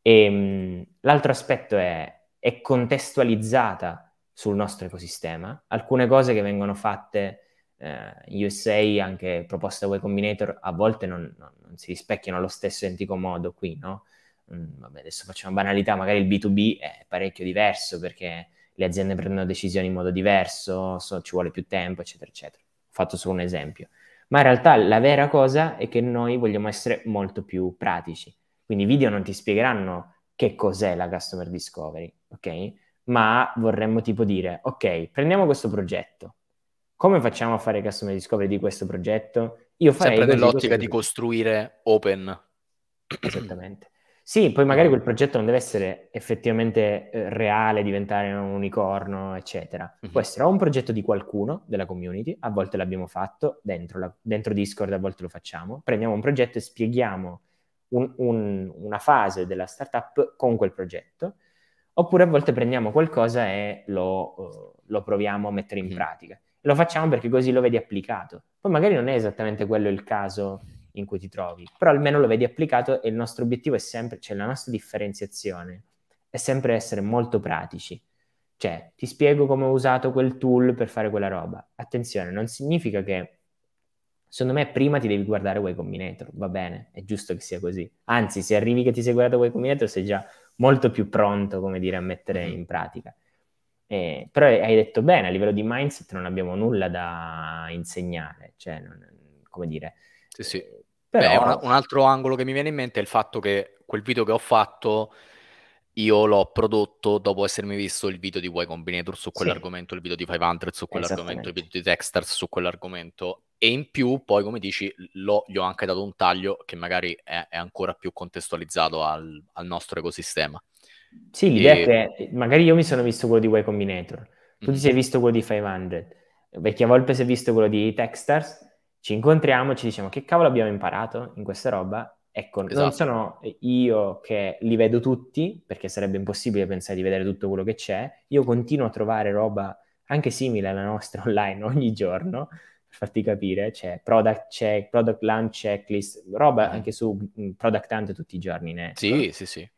ehm, mh, l'altro aspetto è, è contestualizzata sul nostro ecosistema. Alcune cose che vengono fatte eh, USA, anche proposte da Y Combinator, a volte non, non, non, si rispecchiano allo stesso identico modo qui, no? Mm, vabbè, adesso facciamo banalità, magari il B2B è parecchio diverso perché le aziende prendono decisioni in modo diverso, so, ci vuole più tempo, eccetera, eccetera. Ho fatto solo un esempio. Ma in realtà la vera cosa è che noi vogliamo essere molto più pratici. Quindi i video non ti spiegheranno che cos'è la customer discovery, ok? Ma vorremmo tipo dire, ok, prendiamo questo progetto. Come facciamo a fare customer discovery di questo progetto? Io farei Sempre nell'ottica di costruire open. Esattamente. Sì, poi magari eh. quel progetto non deve essere effettivamente eh, reale, diventare un unicorno, eccetera. Mm-hmm. Può mhm. essere o un progetto di qualcuno della community, a volte l'abbiamo fatto, dentro, la, dentro Discord a volte lo facciamo, prendiamo un progetto e spieghiamo un, un, una fase della startup con quel progetto, oppure a volte prendiamo qualcosa e lo, uh, lo proviamo a mettere in mm-hmm. pratica. Lo facciamo perché così lo vedi applicato. Poi magari non è esattamente quello il caso in cui ti trovi, però almeno lo vedi applicato e il nostro obiettivo è sempre, cioè la nostra differenziazione è sempre essere molto pratici. Cioè, ti spiego come ho usato quel tool per fare quella roba. Attenzione, non significa che secondo me prima ti devi guardare Way Combinator, va bene, è giusto che sia così. Anzi, se arrivi che ti sei guardato Way Combinator sei già molto più pronto, come dire, a mettere mm-hmm. in pratica. Eh, però hai detto bene, a livello di mindset non abbiamo nulla da insegnare, cioè, non, come dire, sì, sì. Eh, però... Beh, un, un altro angolo che mi viene in mente è il fatto che quel video che ho fatto io l'ho prodotto dopo essermi visto il video di Y Combinator su quell'argomento, sì. il video di 500 su quell'argomento, il video di Techstars su quell'argomento e in più poi come dici lo, gli ho anche dato un taglio che magari è, è ancora più contestualizzato al, al nostro ecosistema. Sì, l'idea e... è che magari io mi sono visto quello di Y Combinator, tu mm. ti mhm. sei visto quello di 500, perché a volte si è visto quello di Techstars ci incontriamo, ci diciamo che cavolo abbiamo imparato in questa roba. Ecco, esatto. non sono io che li vedo tutti, perché sarebbe impossibile pensare di vedere tutto quello che c'è. Io continuo a trovare roba anche simile alla nostra online ogni giorno, per farti capire, c'è product check, product launch checklist, roba mm. anche su mm, product hunt tutti i giorni. Ne sì, sì, sì.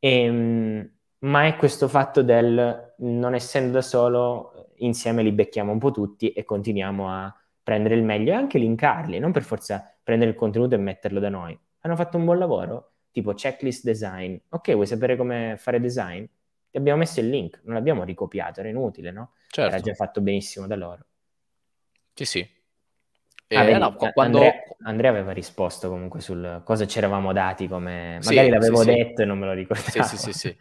E, ehm, ma è questo fatto del non essendo da solo, insieme li becchiamo un po' tutti e continuiamo a prendere il meglio e anche linkarli, non per forza prendere il contenuto e metterlo da noi. Hanno fatto un buon lavoro, tipo checklist design. Ok, vuoi sapere come fare design? Ti abbiamo messo il link, non l'abbiamo ricopiato, era inutile, no? Certo. Era già fatto benissimo da loro. Sì, sì. E ah, eh, no, quando... Andrea, Andrea, aveva risposto comunque sul cosa ci eravamo dati, come magari sì, l'avevo sì, detto sì. e non me lo ricordavo. Sì, sì, sì. sì.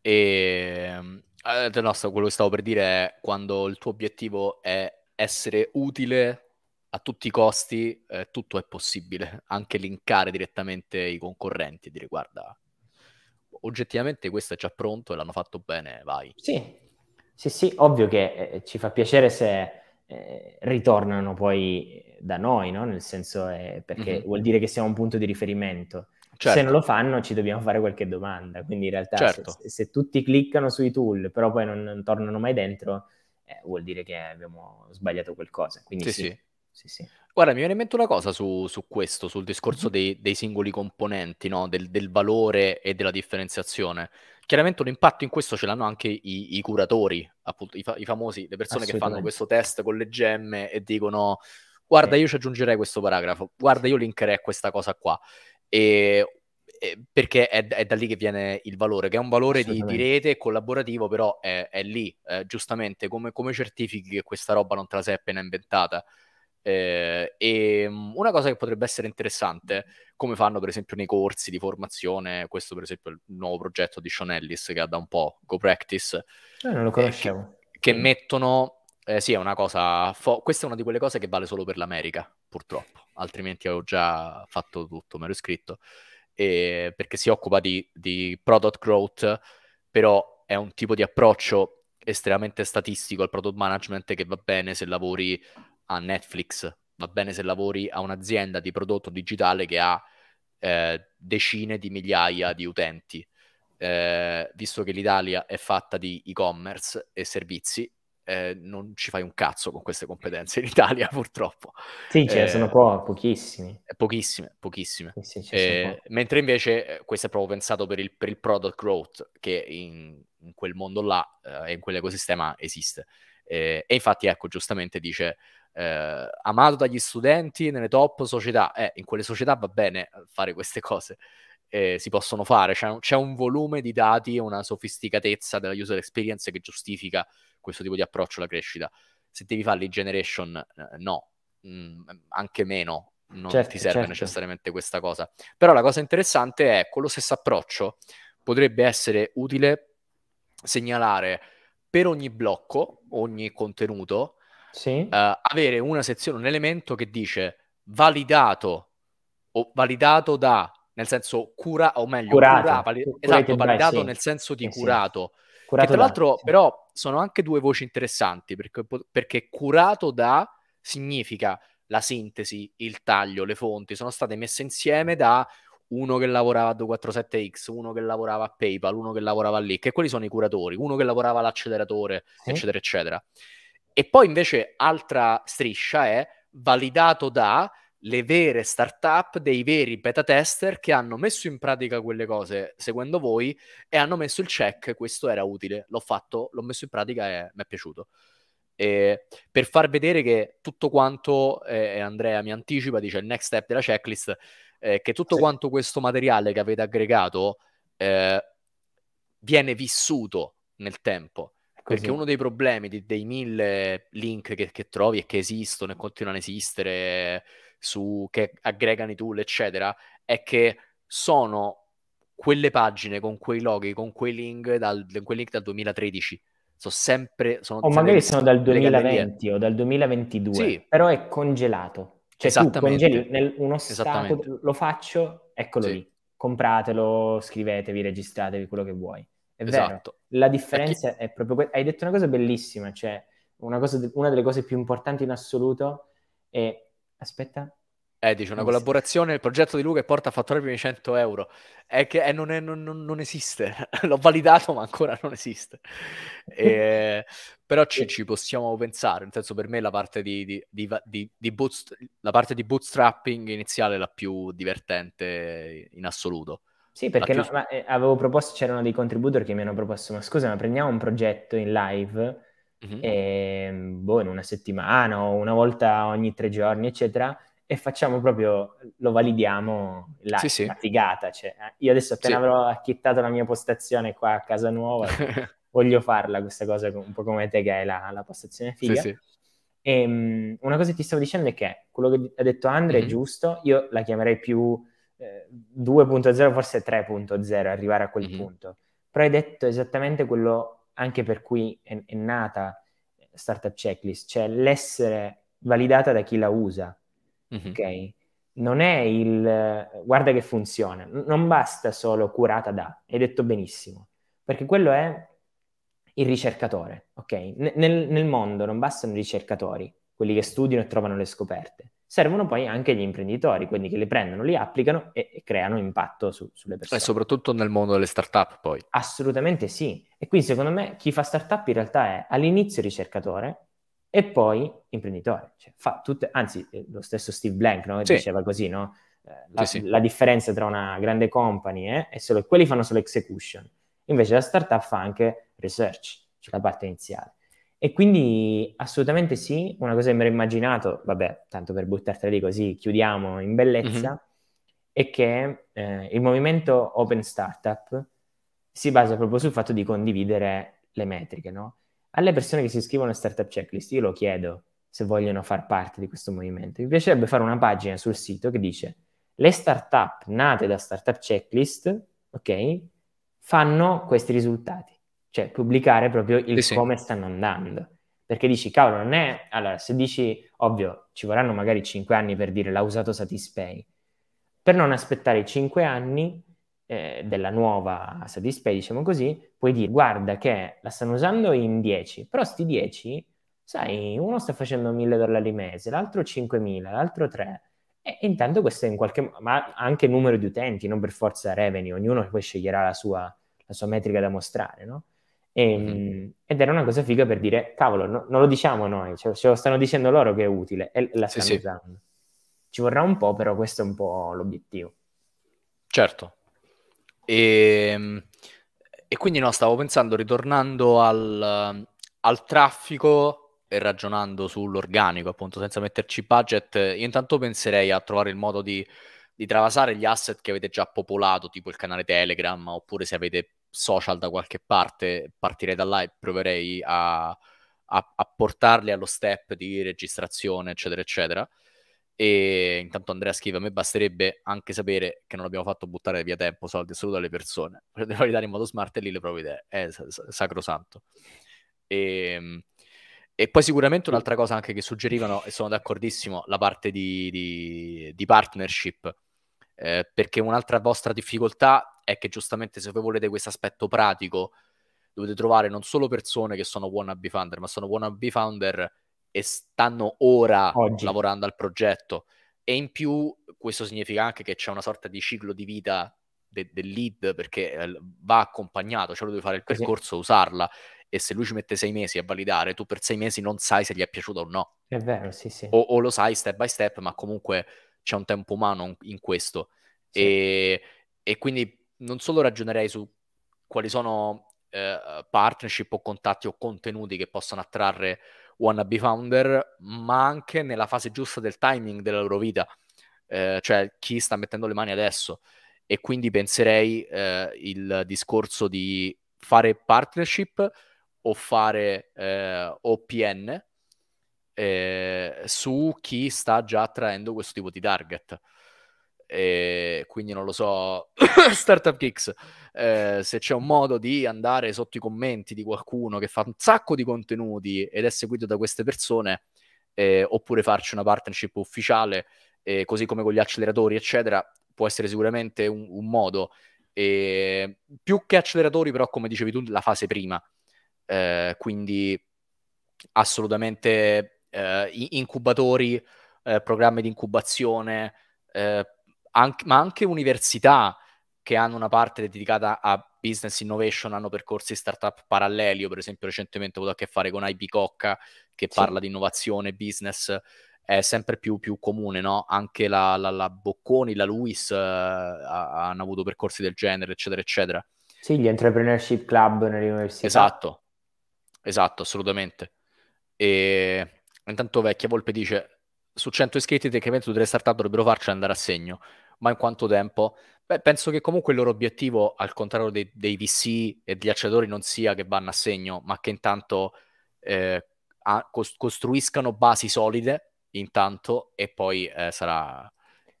E... No, quello che stavo per dire è quando il tuo obiettivo è essere utile a tutti i costi, eh, tutto è possibile, anche linkare direttamente i concorrenti e dire guarda, oggettivamente questo è già pronto e l'hanno fatto bene, vai. Sì, sì, sì, ovvio che eh, ci fa piacere se eh, ritornano poi da noi, no? Nel senso, eh, perché mm-hmm. vuol dire che siamo un punto di riferimento. Certo. Se non certo. lo fanno, ci dobbiamo fare qualche domanda. Quindi, in realtà, certo. se, se, tutti cliccano sui tool, però poi non, non tornano mai dentro, eh, vuol dire che abbiamo sbagliato qualcosa. Quindi sì, sì. sì. Sì, sì. Guarda, mi viene in mente una cosa su, su questo, sul discorso mhm. dei, dei singoli componenti, no? del, del, valore e della differenziazione. Chiaramente un impatto in questo ce l'hanno anche i, i curatori, appunto, i, fa- i, famosi, le persone che fanno questo test con le gemme e dicono guarda eh. io ci aggiungerei questo paragrafo, guarda io linkerei questa cosa qua. E eh, perché è, è, da lì che viene il valore, che è un valore di, di rete collaborativo, però è, è lì, eh, giustamente, come, come, certifichi che questa roba non te la sei appena inventata. Eh, e ehm, una cosa che potrebbe essere interessante, come fanno per esempio nei corsi di formazione, questo per esempio è il nuovo progetto di Sean Ellis che ha da un po' GoPractice, eh, non lo eh, conoscevo. che, che mettono eh, sì, è una cosa. Fo- questa è una di quelle cose che vale solo per l'America, purtroppo. Altrimenti avevo già fatto tutto, me l'ho scritto eh, perché si occupa di, di product growth, però è un tipo di approccio estremamente statistico al product management che va bene se lavori a Netflix, va bene se lavori a un'azienda di prodotto digitale che ha eh, decine di migliaia di utenti. Eh, visto che l'Italia è fatta di e-commerce e servizi, eh, non ci fai un cazzo con queste competenze in Italia, purtroppo. Sì, ce ne eh, sono po- pochissimi. Eh, pochissime, pochissime. Sì, sì, eh, mentre invece eh, questo è proprio pensato per il, per il product growth che in, in quel mondo là eh, e in quell'ecosistema esiste. e infatti, ecco, giustamente dice, amato dagli studenti nelle top società, eh, in quelle società va bene fare queste cose. si possono fare, c'è un, c'è un volume di dati una sofisticatezza della user experience che giustifica questo tipo di approccio alla crescita. Se devi fare lead generation, eh, no, mm, anche meno, non certo, ti serve certo. necessariamente questa cosa. Però la cosa interessante è con ecco, lo stesso approccio potrebbe essere utile segnalare per ogni blocco, ogni contenuto, sì. uh, avere una sezione, un elemento che dice validato o validato da, nel senso cura, o meglio, curato, cura, vali- esatto, validato beh, sì. nel senso di eh, curato. Sì Curato che tra l'altro però sono anche due voci interessanti perché, perché curato da significa la sintesi, il taglio, le fonti sono state messe insieme da uno che lavorava a 247X, uno che lavorava a PayPal, uno che lavorava lì, che quelli sono i curatori, uno che lavorava all'acceleratore, sì. eccetera, eccetera. E poi invece altra striscia è validato da le vere startup, dei veri beta tester che hanno messo in pratica quelle cose seguendo voi e hanno messo il check, questo era utile, l'ho fatto, l'ho messo in pratica e mi è piaciuto. E per far vedere che tutto quanto, eh, Andrea mi anticipa, dice il next step della checklist, eh, che tutto sì. quanto questo materiale che avete aggregato eh, viene vissuto nel tempo. Così. Perché uno dei problemi di, dei mille link che, che trovi e che esistono e continuano a esistere su, che aggregano i tool, eccetera, è che sono quelle pagine con quei loghi, con quei link dal, quei link dal 2013. So sempre... Sono o magari sono dal 2020 o dal 2022, sì. però è congelato. Cioè tu congeli nel, uno stato, lo faccio, eccolo sì. lì. Compratelo, scrivetevi, registratevi, quello che vuoi. È esatto. vero, la differenza chi... è proprio questa. Hai detto una cosa bellissima, cioè una, cosa de- una delle cose più importanti in assoluto è Aspetta. Eh, dice una collaborazione, il progetto di Luca e porta a fatturare i primi 100 euro. È che è, non, è, non, non, esiste, l'ho validato ma ancora non esiste. E, però ci, ci, possiamo pensare, nel senso per me la parte di, di, di, di bootst- la parte bootstrapping iniziale è la più divertente in assoluto. Sì, perché più... no, eh, avevo proposto, c'erano dei contributor che mi hanno proposto, ma scusa, ma prendiamo un progetto in live mm-hmm. Ehm, e, boh, in una settimana o una volta ogni tre giorni, eccetera, e facciamo proprio, lo validiamo la, sì, sì. la figata. Cioè, eh, io adesso appena sì. avrò acchittato la mia postazione qua a casa nuova, voglio farla questa cosa un po' come te che hai la, la postazione figa. E, um, una cosa che ti stavo dicendo è che quello che ha detto Andre mm-hmm. è giusto, io la chiamerei più eh, 2.0, forse 3.0, arrivare a quel mm-hmm. punto. Però hai detto esattamente quello anche per cui è, è nata Startup Checklist, cioè l'essere validata da chi la usa, mm-hmm. ok? Non è il guarda che funziona, non basta solo curata da, hai detto benissimo, perché quello è il ricercatore, ok? N- nel, nel mondo non bastano i ricercatori, quelli che studiano e trovano le scoperte, servono poi anche gli imprenditori, quelli che li prendono, li applicano e, e creano impatto su, sulle persone. E soprattutto nel mondo delle start-up poi. Assolutamente sì. E quindi secondo me chi fa start-up in realtà è all'inizio ricercatore e poi imprenditore. Cioè, tutte, anzi, eh, lo stesso Steve Blank no? sì. diceva così, no? Eh, la, sì, sì. la, differenza tra una grande company eh, è solo quelli fanno solo execution, invece la startup fa anche research, cioè la parte iniziale. E quindi assolutamente sì, una cosa che mi ero immaginato, vabbè, tanto per buttartela lì così chiudiamo in bellezza, mm-hmm. è che eh, il movimento Open Startup si basa proprio sul fatto di condividere le metriche, no? Alle persone che si iscrivono a Startup Checklist, io lo chiedo se vogliono far parte di questo movimento. Mi piacerebbe fare una pagina sul sito che dice le startup nate da Startup Checklist, ok, fanno questi risultati cioè pubblicare proprio il sì, come sì. stanno andando. Perché dici, cavolo, non è... Allora, se dici, ovvio, ci vorranno magari cinque anni per dire l'ha usato Satispay, per non aspettare i cinque anni eh, della nuova Satispay, diciamo così, puoi dire, guarda che la stanno usando in dieci, però sti dieci, sai, uno sta facendo mille dollari al mese, l'altro 5000, l'altro tre. e intanto questo è in qualche modo, ma anche numero di utenti, non per forza revenue, ognuno poi sceglierà la sua, la sua metrica da mostrare, no? E, ehm, mm. Ed era una cosa figa per dire, cavolo, no, non lo diciamo noi, cioè, ce lo stanno dicendo loro che è utile e la stanno sì, usando. Sì. Ci vorrà un po', però questo è un po' l'obiettivo. Certo. E, ehm, e quindi no, stavo pensando, ritornando al, al traffico e ragionando sull'organico, appunto, senza metterci budget, io intanto penserei a trovare il modo di, di travasare gli asset che avete già popolato, tipo il canale Telegram, oppure se avete social da qualche parte, partirei da là e proverei a, a, a portarli allo step di registrazione, eccetera, eccetera. E intanto Andrea scrive: A me basterebbe anche sapere che non abbiamo fatto buttare via tempo, soldi saluto alle persone. Devo validare in modo smart e lì le proprie idee. È sacrosanto. E, ehm, e, poi, sicuramente, un'altra cosa anche che suggerivano, e sono d'accordissimo, la parte di, di, di partnership eh, perché un'altra vostra difficoltà è che giustamente se voi volete questo aspetto pratico dovete trovare non solo persone che sono wannabe founder, ma sono wannabe founder e stanno ora Oggi. lavorando al progetto. E in più questo significa anche che c'è una sorta di ciclo di vita de- del lead perché eh, va accompagnato, cioè lui deve fare il percorso, sì. usarla e se lui ci mette sei mesi a validare, tu per sei mesi non sai se gli è piaciuto o no. È vero, sì, sì. O, o lo sai step by step, ma comunque c'è un tempo umano in questo. Sì. E, e, quindi non solo ragionerei su quali sono eh, partnership o contatti o contenuti che possono attrarre wannabe founder, ma anche nella fase giusta del timing della loro vita, eh, cioè chi sta mettendo le mani adesso. E quindi penserei eh, il discorso di fare partnership o fare eh, OPN eh, su chi sta già attraendo questo tipo di target. E quindi non lo so, Startup Kicks, eh, se c'è un modo di andare sotto i commenti di qualcuno che fa un sacco di contenuti ed è seguito da queste persone, eh, oppure farci una partnership ufficiale, eh, così come con gli acceleratori, eccetera, può essere sicuramente un, un modo. E più che acceleratori, però, come dicevi tu, la fase prima. Eh, quindi assolutamente eh, incubatori, eh, programmi di incubazione, eh, anche, ma anche università che hanno una parte dedicata a business innovation, hanno percorsi startup paralleli. Io, per esempio, recentemente ho avuto a che fare con IB Cocca che sì. parla di innovazione, business. È sempre più, più comune, no? Anche la, la, la, Bocconi, la Luis eh, hanno avuto percorsi del genere, eccetera, eccetera. Sì, gli entrepreneurship club nelle università. Esatto, esatto, assolutamente. E Intanto vecchia Volpe dice, su 100 iscritti tecnicamente tutte le startup dovrebbero farci andare a segno, ma in quanto tempo? Beh, penso che comunque il loro obiettivo, al contrario dei, dei VC e degli acciatori, non sia che vanno a segno, ma che intanto eh, a, costruiscano basi solide, intanto, e poi eh, sarà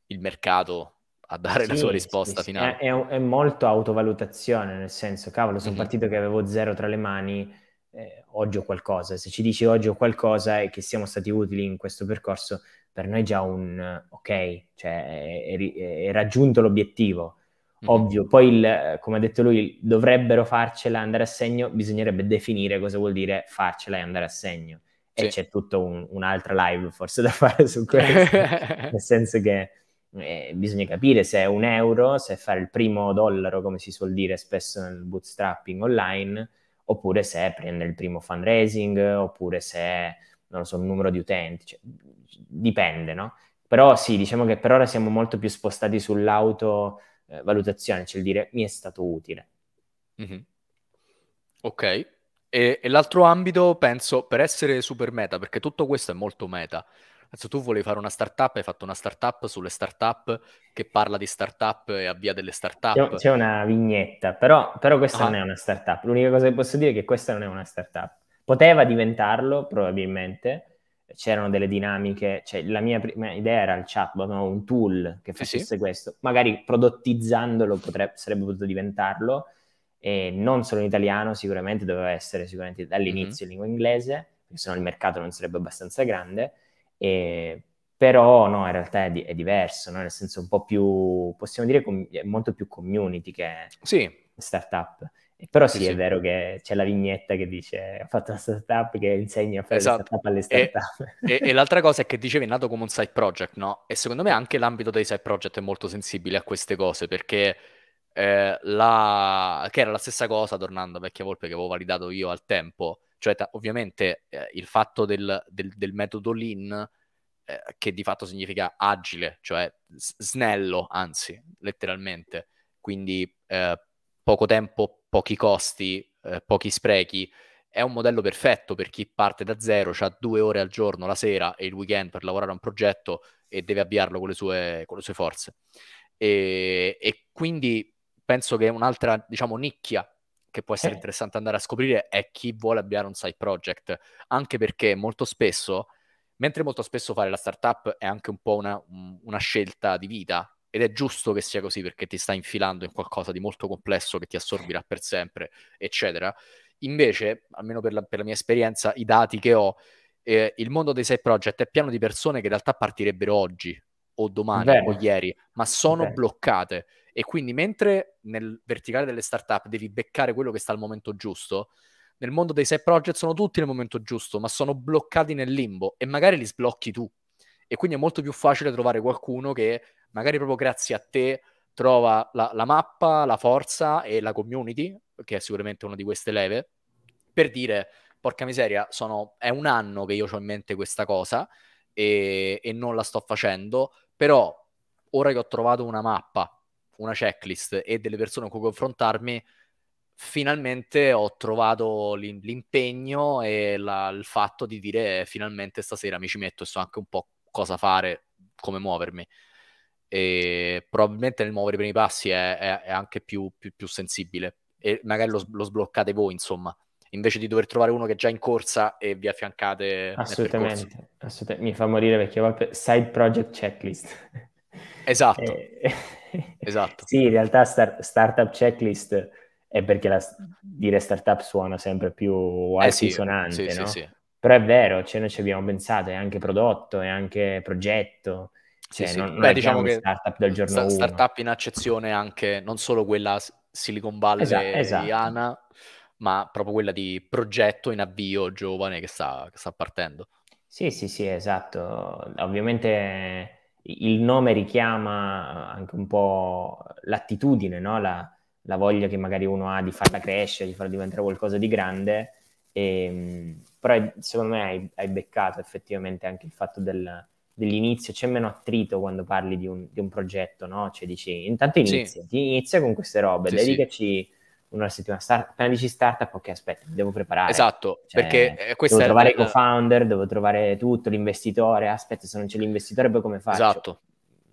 il mercato a dare sì, la sua risposta sì, finale. È, è, è, molto autovalutazione, nel senso, cavolo, sono mm-hmm. partito che avevo zero tra le mani, eh, oggi ho qualcosa. Se ci dici oggi ho qualcosa e che siamo stati utili in questo percorso, per noi è già un eh, ok, cioè è, è, è raggiunto l'obiettivo. Mm-hmm. Ovvio, poi il, come ha detto lui, dovrebbero farcela andare a segno, bisognerebbe definire cosa vuol dire farcela e andare a segno. Sì. E c'è tutta un, un'altra live forse da fare su questo, nel senso che eh, bisogna capire se è un euro, se è fare il primo dollaro, come si suol dire spesso nel bootstrapping online, oppure se prende il primo fundraising, oppure se, non lo so, il numero di utenti, cioè, dipende, no? Però sì, diciamo che per ora siamo molto più spostati sull'autovalutazione, eh, cioè il dire mi è stato utile. Mm-hmm. Ok, e, e, l'altro ambito, penso, per essere super meta, perché tutto questo è molto meta, Adesso tu volevi fare una startup, hai fatto una startup sulle startup che parla di startup e avvia delle startup. C'è una vignetta, però, però questa ah. non è una startup. L'unica cosa che posso dire è che questa non è una startup. Poteva diventarlo, probabilmente, c'erano delle dinamiche, cioè la mia prima idea era il chatbot, no? un tool che facesse sì, sì. questo, magari prodottizzandolo potrebbe, sarebbe potuto diventarlo, e non solo in italiano, sicuramente doveva essere sicuramente dall'inizio mm-hmm. in lingua inglese, perché sennò il mercato non sarebbe abbastanza grande, e, però no, in realtà è, di- è diverso, no? nel senso un po' più, possiamo dire, com- molto più community che sì. startup. Però sì, sì, è vero che c'è la vignetta che dice ho fatto una startup che insegna a fare esatto. startup alle startup. E, e, e, l'altra cosa è che dicevi è nato come un side project, no? E secondo me anche l'ambito dei side project è molto sensibile a queste cose perché eh, la... che era la stessa cosa, tornando a vecchia volpe che avevo validato io al tempo, cioè, t- ovviamente eh, il fatto del, del, del metodo lean eh, che di fatto significa agile, cioè snello, anzi, letteralmente. Quindi eh, poco tempo, pochi costi, eh, pochi sprechi. È un modello perfetto per chi parte da zero, ha due ore al giorno, la sera e il weekend per lavorare a un progetto e deve avviarlo con le sue, con le sue forze. E, e, quindi penso che un'altra, diciamo, nicchia che può essere eh. interessante andare a scoprire è chi vuole avviare un side project, anche perché molto spesso, mentre molto spesso fare la startup è anche un po' una, una scelta di vita, ed è giusto che sia così perché ti stai infilando in qualcosa di molto complesso che ti assorbirà per sempre, eccetera. Invece, almeno per la, per la mia esperienza, i dati che ho, eh, il mondo dei side project è pieno di persone che in realtà partirebbero oggi o domani Beh. o ieri, ma sono Beh. bloccate e quindi mentre nel verticale delle startup devi beccare quello che sta al momento giusto, nel mondo dei set project sono tutti nel momento giusto, ma sono bloccati nel limbo e magari li sblocchi tu. E quindi è molto più facile trovare qualcuno che magari proprio grazie a te trova la, la mappa, la forza e la community, che è sicuramente una di queste leve, per dire, porca miseria, sono, è un anno che io ho in mente questa cosa e, e non la sto facendo, però ora che ho trovato una mappa, una checklist e delle persone con cui confrontarmi, finalmente ho trovato l'impegno e la, il fatto di dire finalmente stasera mi ci metto e so anche un po' cosa fare, come muovermi. E probabilmente nel muovere i primi passi è, è, è anche più, più, più, sensibile e magari lo, lo, sbloccate voi, insomma. Invece di dover trovare uno che è già in corsa e vi affiancate. Assolutamente, assolutamente. mi fa morire perché a volte side project checklist. Esatto. Eh, esatto. sì, in realtà star- startup checklist è perché la, mhm. dire startup suona sempre più eh altisonante, eh sì, sì, no? sì, Però è vero, cioè noi ci abbiamo pensato, è anche prodotto, è anche progetto. Cioè, non, non Beh, diciamo che startup del giorno sta- startup uno. in accezione anche non solo quella Silicon Valley esatto, esatto. di ANA, ma proprio quella di progetto in avvio giovane che sta, che sta partendo. Sì, sì, sì, esatto. Ovviamente il nome richiama eh, anche un po' l'attitudine, no? la, la, voglia che magari uno ha di farla crescere, di farla diventare qualcosa di grande. E, ehm, però secondo me hai, hai, beccato effettivamente anche il fatto del, dell'inizio, c'è meno attrito quando parli di un, di un progetto, no? Cioè dici, intanto inizia, sì. inizia con queste robe, sì, dedicaci... Sì una settimana. Start, appena dici startup, ok, aspetta, devo preparare. Esatto, cioè, perché eh, questa devo trovare il co-founder, devo trovare tutto, l'investitore, aspetta, se non c'è l'investitore poi come faccio? Esatto.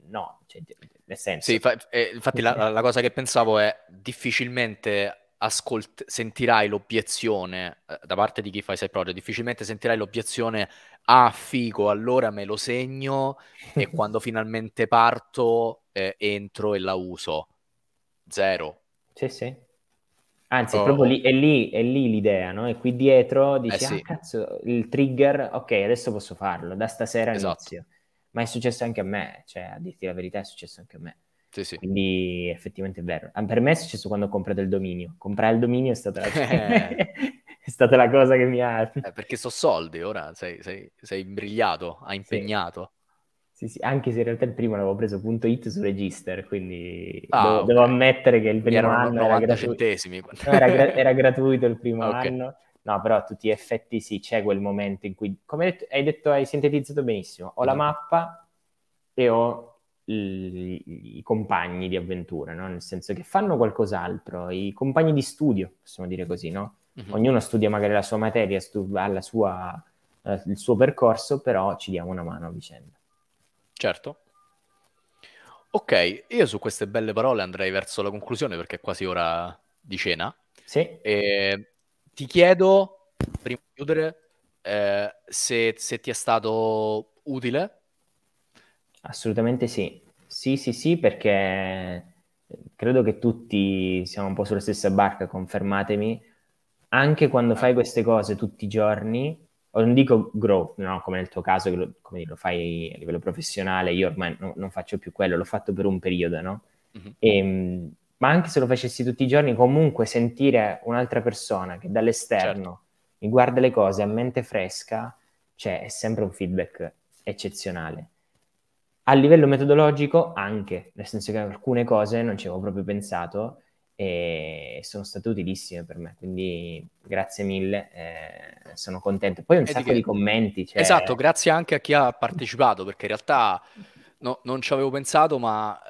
No, cioè, nel senso. Sì, fa- eh, infatti la, la, cosa che pensavo è difficilmente ascolt- sentirai l'obiezione eh, da parte di chi fa i side project, difficilmente sentirai l'obiezione ah figo, allora me lo segno e quando finalmente parto eh, entro e la uso. Zero. Sì, sì. Anzi, oh. proprio lì è, lì è, lì l'idea, no? E qui dietro dici, eh sì. ah cazzo, il trigger, ok, adesso posso farlo, da stasera esatto. inizio. Ma è successo anche a me, cioè, a dirti la verità, è successo anche a me. Sì, sì. Quindi effettivamente è vero. Ah, per me è successo quando ho comprato il dominio. Comprare il dominio è stata la, eh. è stata la cosa che mi ha... Eh, perché so soldi, ora sei, sei, sei imbrigliato, hai impegnato. Sì, sì, anche se in realtà il primo l'avevo preso punto .it su Register, quindi ah, devo, okay. devo, ammettere che il primo anno era gratuito. No, era, gra- era gratuito il primo okay. anno. No, però a tutti gli effetti sì, c'è quel momento in cui, come hai detto, hai, detto, hai sintetizzato benissimo, ho mm. la mappa e ho il, i compagni di avventura, no? nel senso che fanno qualcos'altro, i compagni di studio, possiamo dire così, no? Mm-hmm. Ognuno studia magari la sua materia, stu- sua, eh, il suo percorso, però ci diamo una mano a vicenda. Certo. Ok, io su queste belle parole andrei verso la conclusione perché è quasi ora di cena. Sì. E ti chiedo, prima di chiudere, eh, se, se ti è stato utile. Assolutamente sì. Sì, sì, sì, perché credo che tutti siamo un po' sulla stessa barca, confermatemi. Anche quando fai queste cose tutti i giorni, Oh, non dico growth, no? come nel tuo caso, che lo, lo, fai a livello professionale, io ormai no, non faccio più quello, l'ho fatto per un periodo, no? Mm-hmm. Ehm, e, ma anche se lo facessi tutti i giorni, comunque sentire un'altra persona che dall'esterno certo. mi guarda le cose a mente fresca, cioè è sempre un feedback eccezionale. A livello metodologico anche, nel senso che alcune cose non ci avevo proprio pensato, e sono state utilissime per me, quindi grazie mille, eh, sono contento. Poi un e sacco che... di commenti. Cioè... Esatto, grazie anche a chi ha partecipato, perché in realtà no, non ci avevo pensato, ma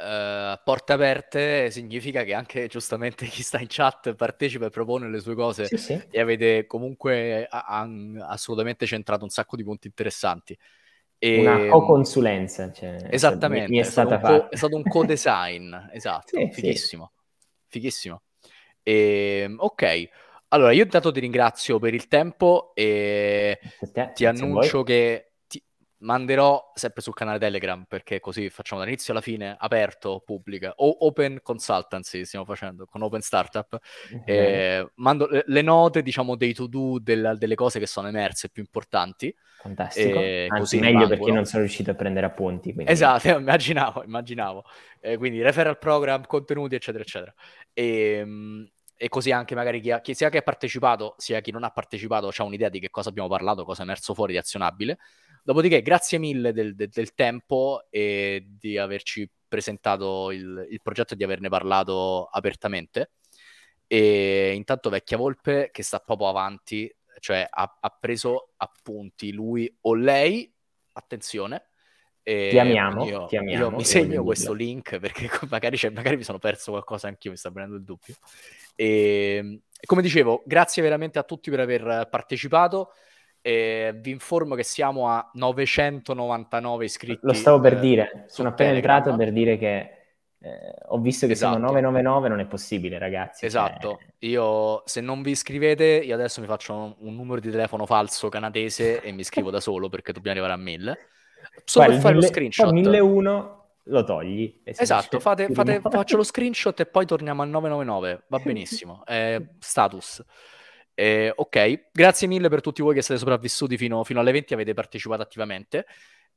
eh, porte aperte significa che anche giustamente chi sta in chat partecipa e propone le sue cose sì, sì. e avete comunque a, a, assolutamente centrato un sacco di punti interessanti. E... Una co-consulenza. Cioè, esattamente, cioè, mi, mi è, stato un co- un co- design esatto, sì, fighissimo fighissimo. E, ehm, ok, allora io intanto ti ringrazio per il tempo e ti annuncio che manderò sempre sul canale Telegram perché così facciamo dall'inizio alla fine aperto, pubblica o open consultancy stiamo facendo con open startup mm eh, mando le, le note diciamo dei to do del, delle cose che sono emerse più importanti fantastico eh, Anzi, così meglio perché non sono riuscito a prendere appunti quindi... esatto immaginavo immaginavo eh, quindi referral program contenuti eccetera eccetera e, ehm, e così anche magari chi, ha, chi sia che ha partecipato sia chi non ha partecipato ha un'idea di che cosa abbiamo parlato cosa è emerso fuori di azionabile Dopodiché, grazie mille del, del, del tempo e di averci presentato il, il progetto e di averne parlato apertamente. E intanto Vecchia Volpe che sta proprio avanti, cioè ha, ha preso appunti lui o lei, attenzione, e ti amiamo, io, ti amiamo, io mi segno questo dubbio. link perché magari, cioè, magari, mi sono perso qualcosa anch'io, mi sta venendo il dubbio. Ehm, e, come dicevo, grazie veramente a tutti per aver partecipato. Eh, vi informo che siamo a 999 iscritti. Lo stavo per eh, dire, sono appena Telegram. entrato per dire che eh, ho visto che esatto. sono 999, non è possibile ragazzi. Cioè. Esatto, cioè... io se non vi iscrivete io adesso mi faccio un, numero di telefono falso canadese e mi iscrivo da solo perché dobbiamo arrivare a 1000. Solo Guarda, per fare mille, lo screenshot. 1001 lo togli. Esatto, fate, fate, faccio lo screenshot e poi torniamo al 999, va benissimo. Eh, status. Eh, ok, grazie mille per tutti voi che siete sopravvissuti fino, fino alle 20, avete partecipato attivamente.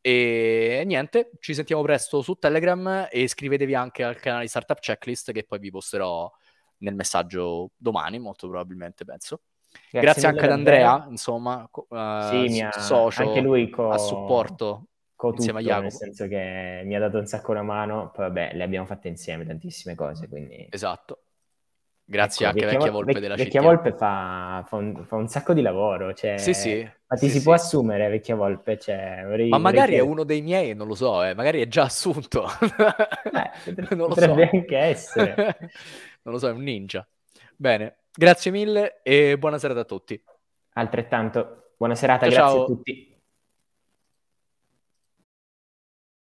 E niente, ci sentiamo presto su Telegram e iscrivetevi anche al canale Startup Checklist che poi vi posterò nel messaggio domani, molto probabilmente, penso. Grazie, Grazie anche ad Andrea, Andrea, insomma, co- uh, sì, ha, socio anche lui co- a supporto co- tutto, insieme a Jacopo. Nel senso che mi ha dato un sacco una mano, poi vabbè, le abbiamo fatte insieme tantissime cose, quindi... Esatto. Grazie ecco, anche vecchia, vecchia Volpe della vecchia città. Vecchia Volpe fa, fa, un, fa, un, sacco di lavoro. Cioè, sì, sì. Ma ti sì, si sì. può assumere Vecchia Volpe? Cioè, vorrei, ma magari vorrei... è uno dei miei, non lo so, eh, magari è già assunto. Beh, potrebbe so. anche essere. non lo so, è un ninja. Bene, grazie mille e buona serata a tutti. Altrettanto, buona serata, ciao, grazie ciao. a tutti.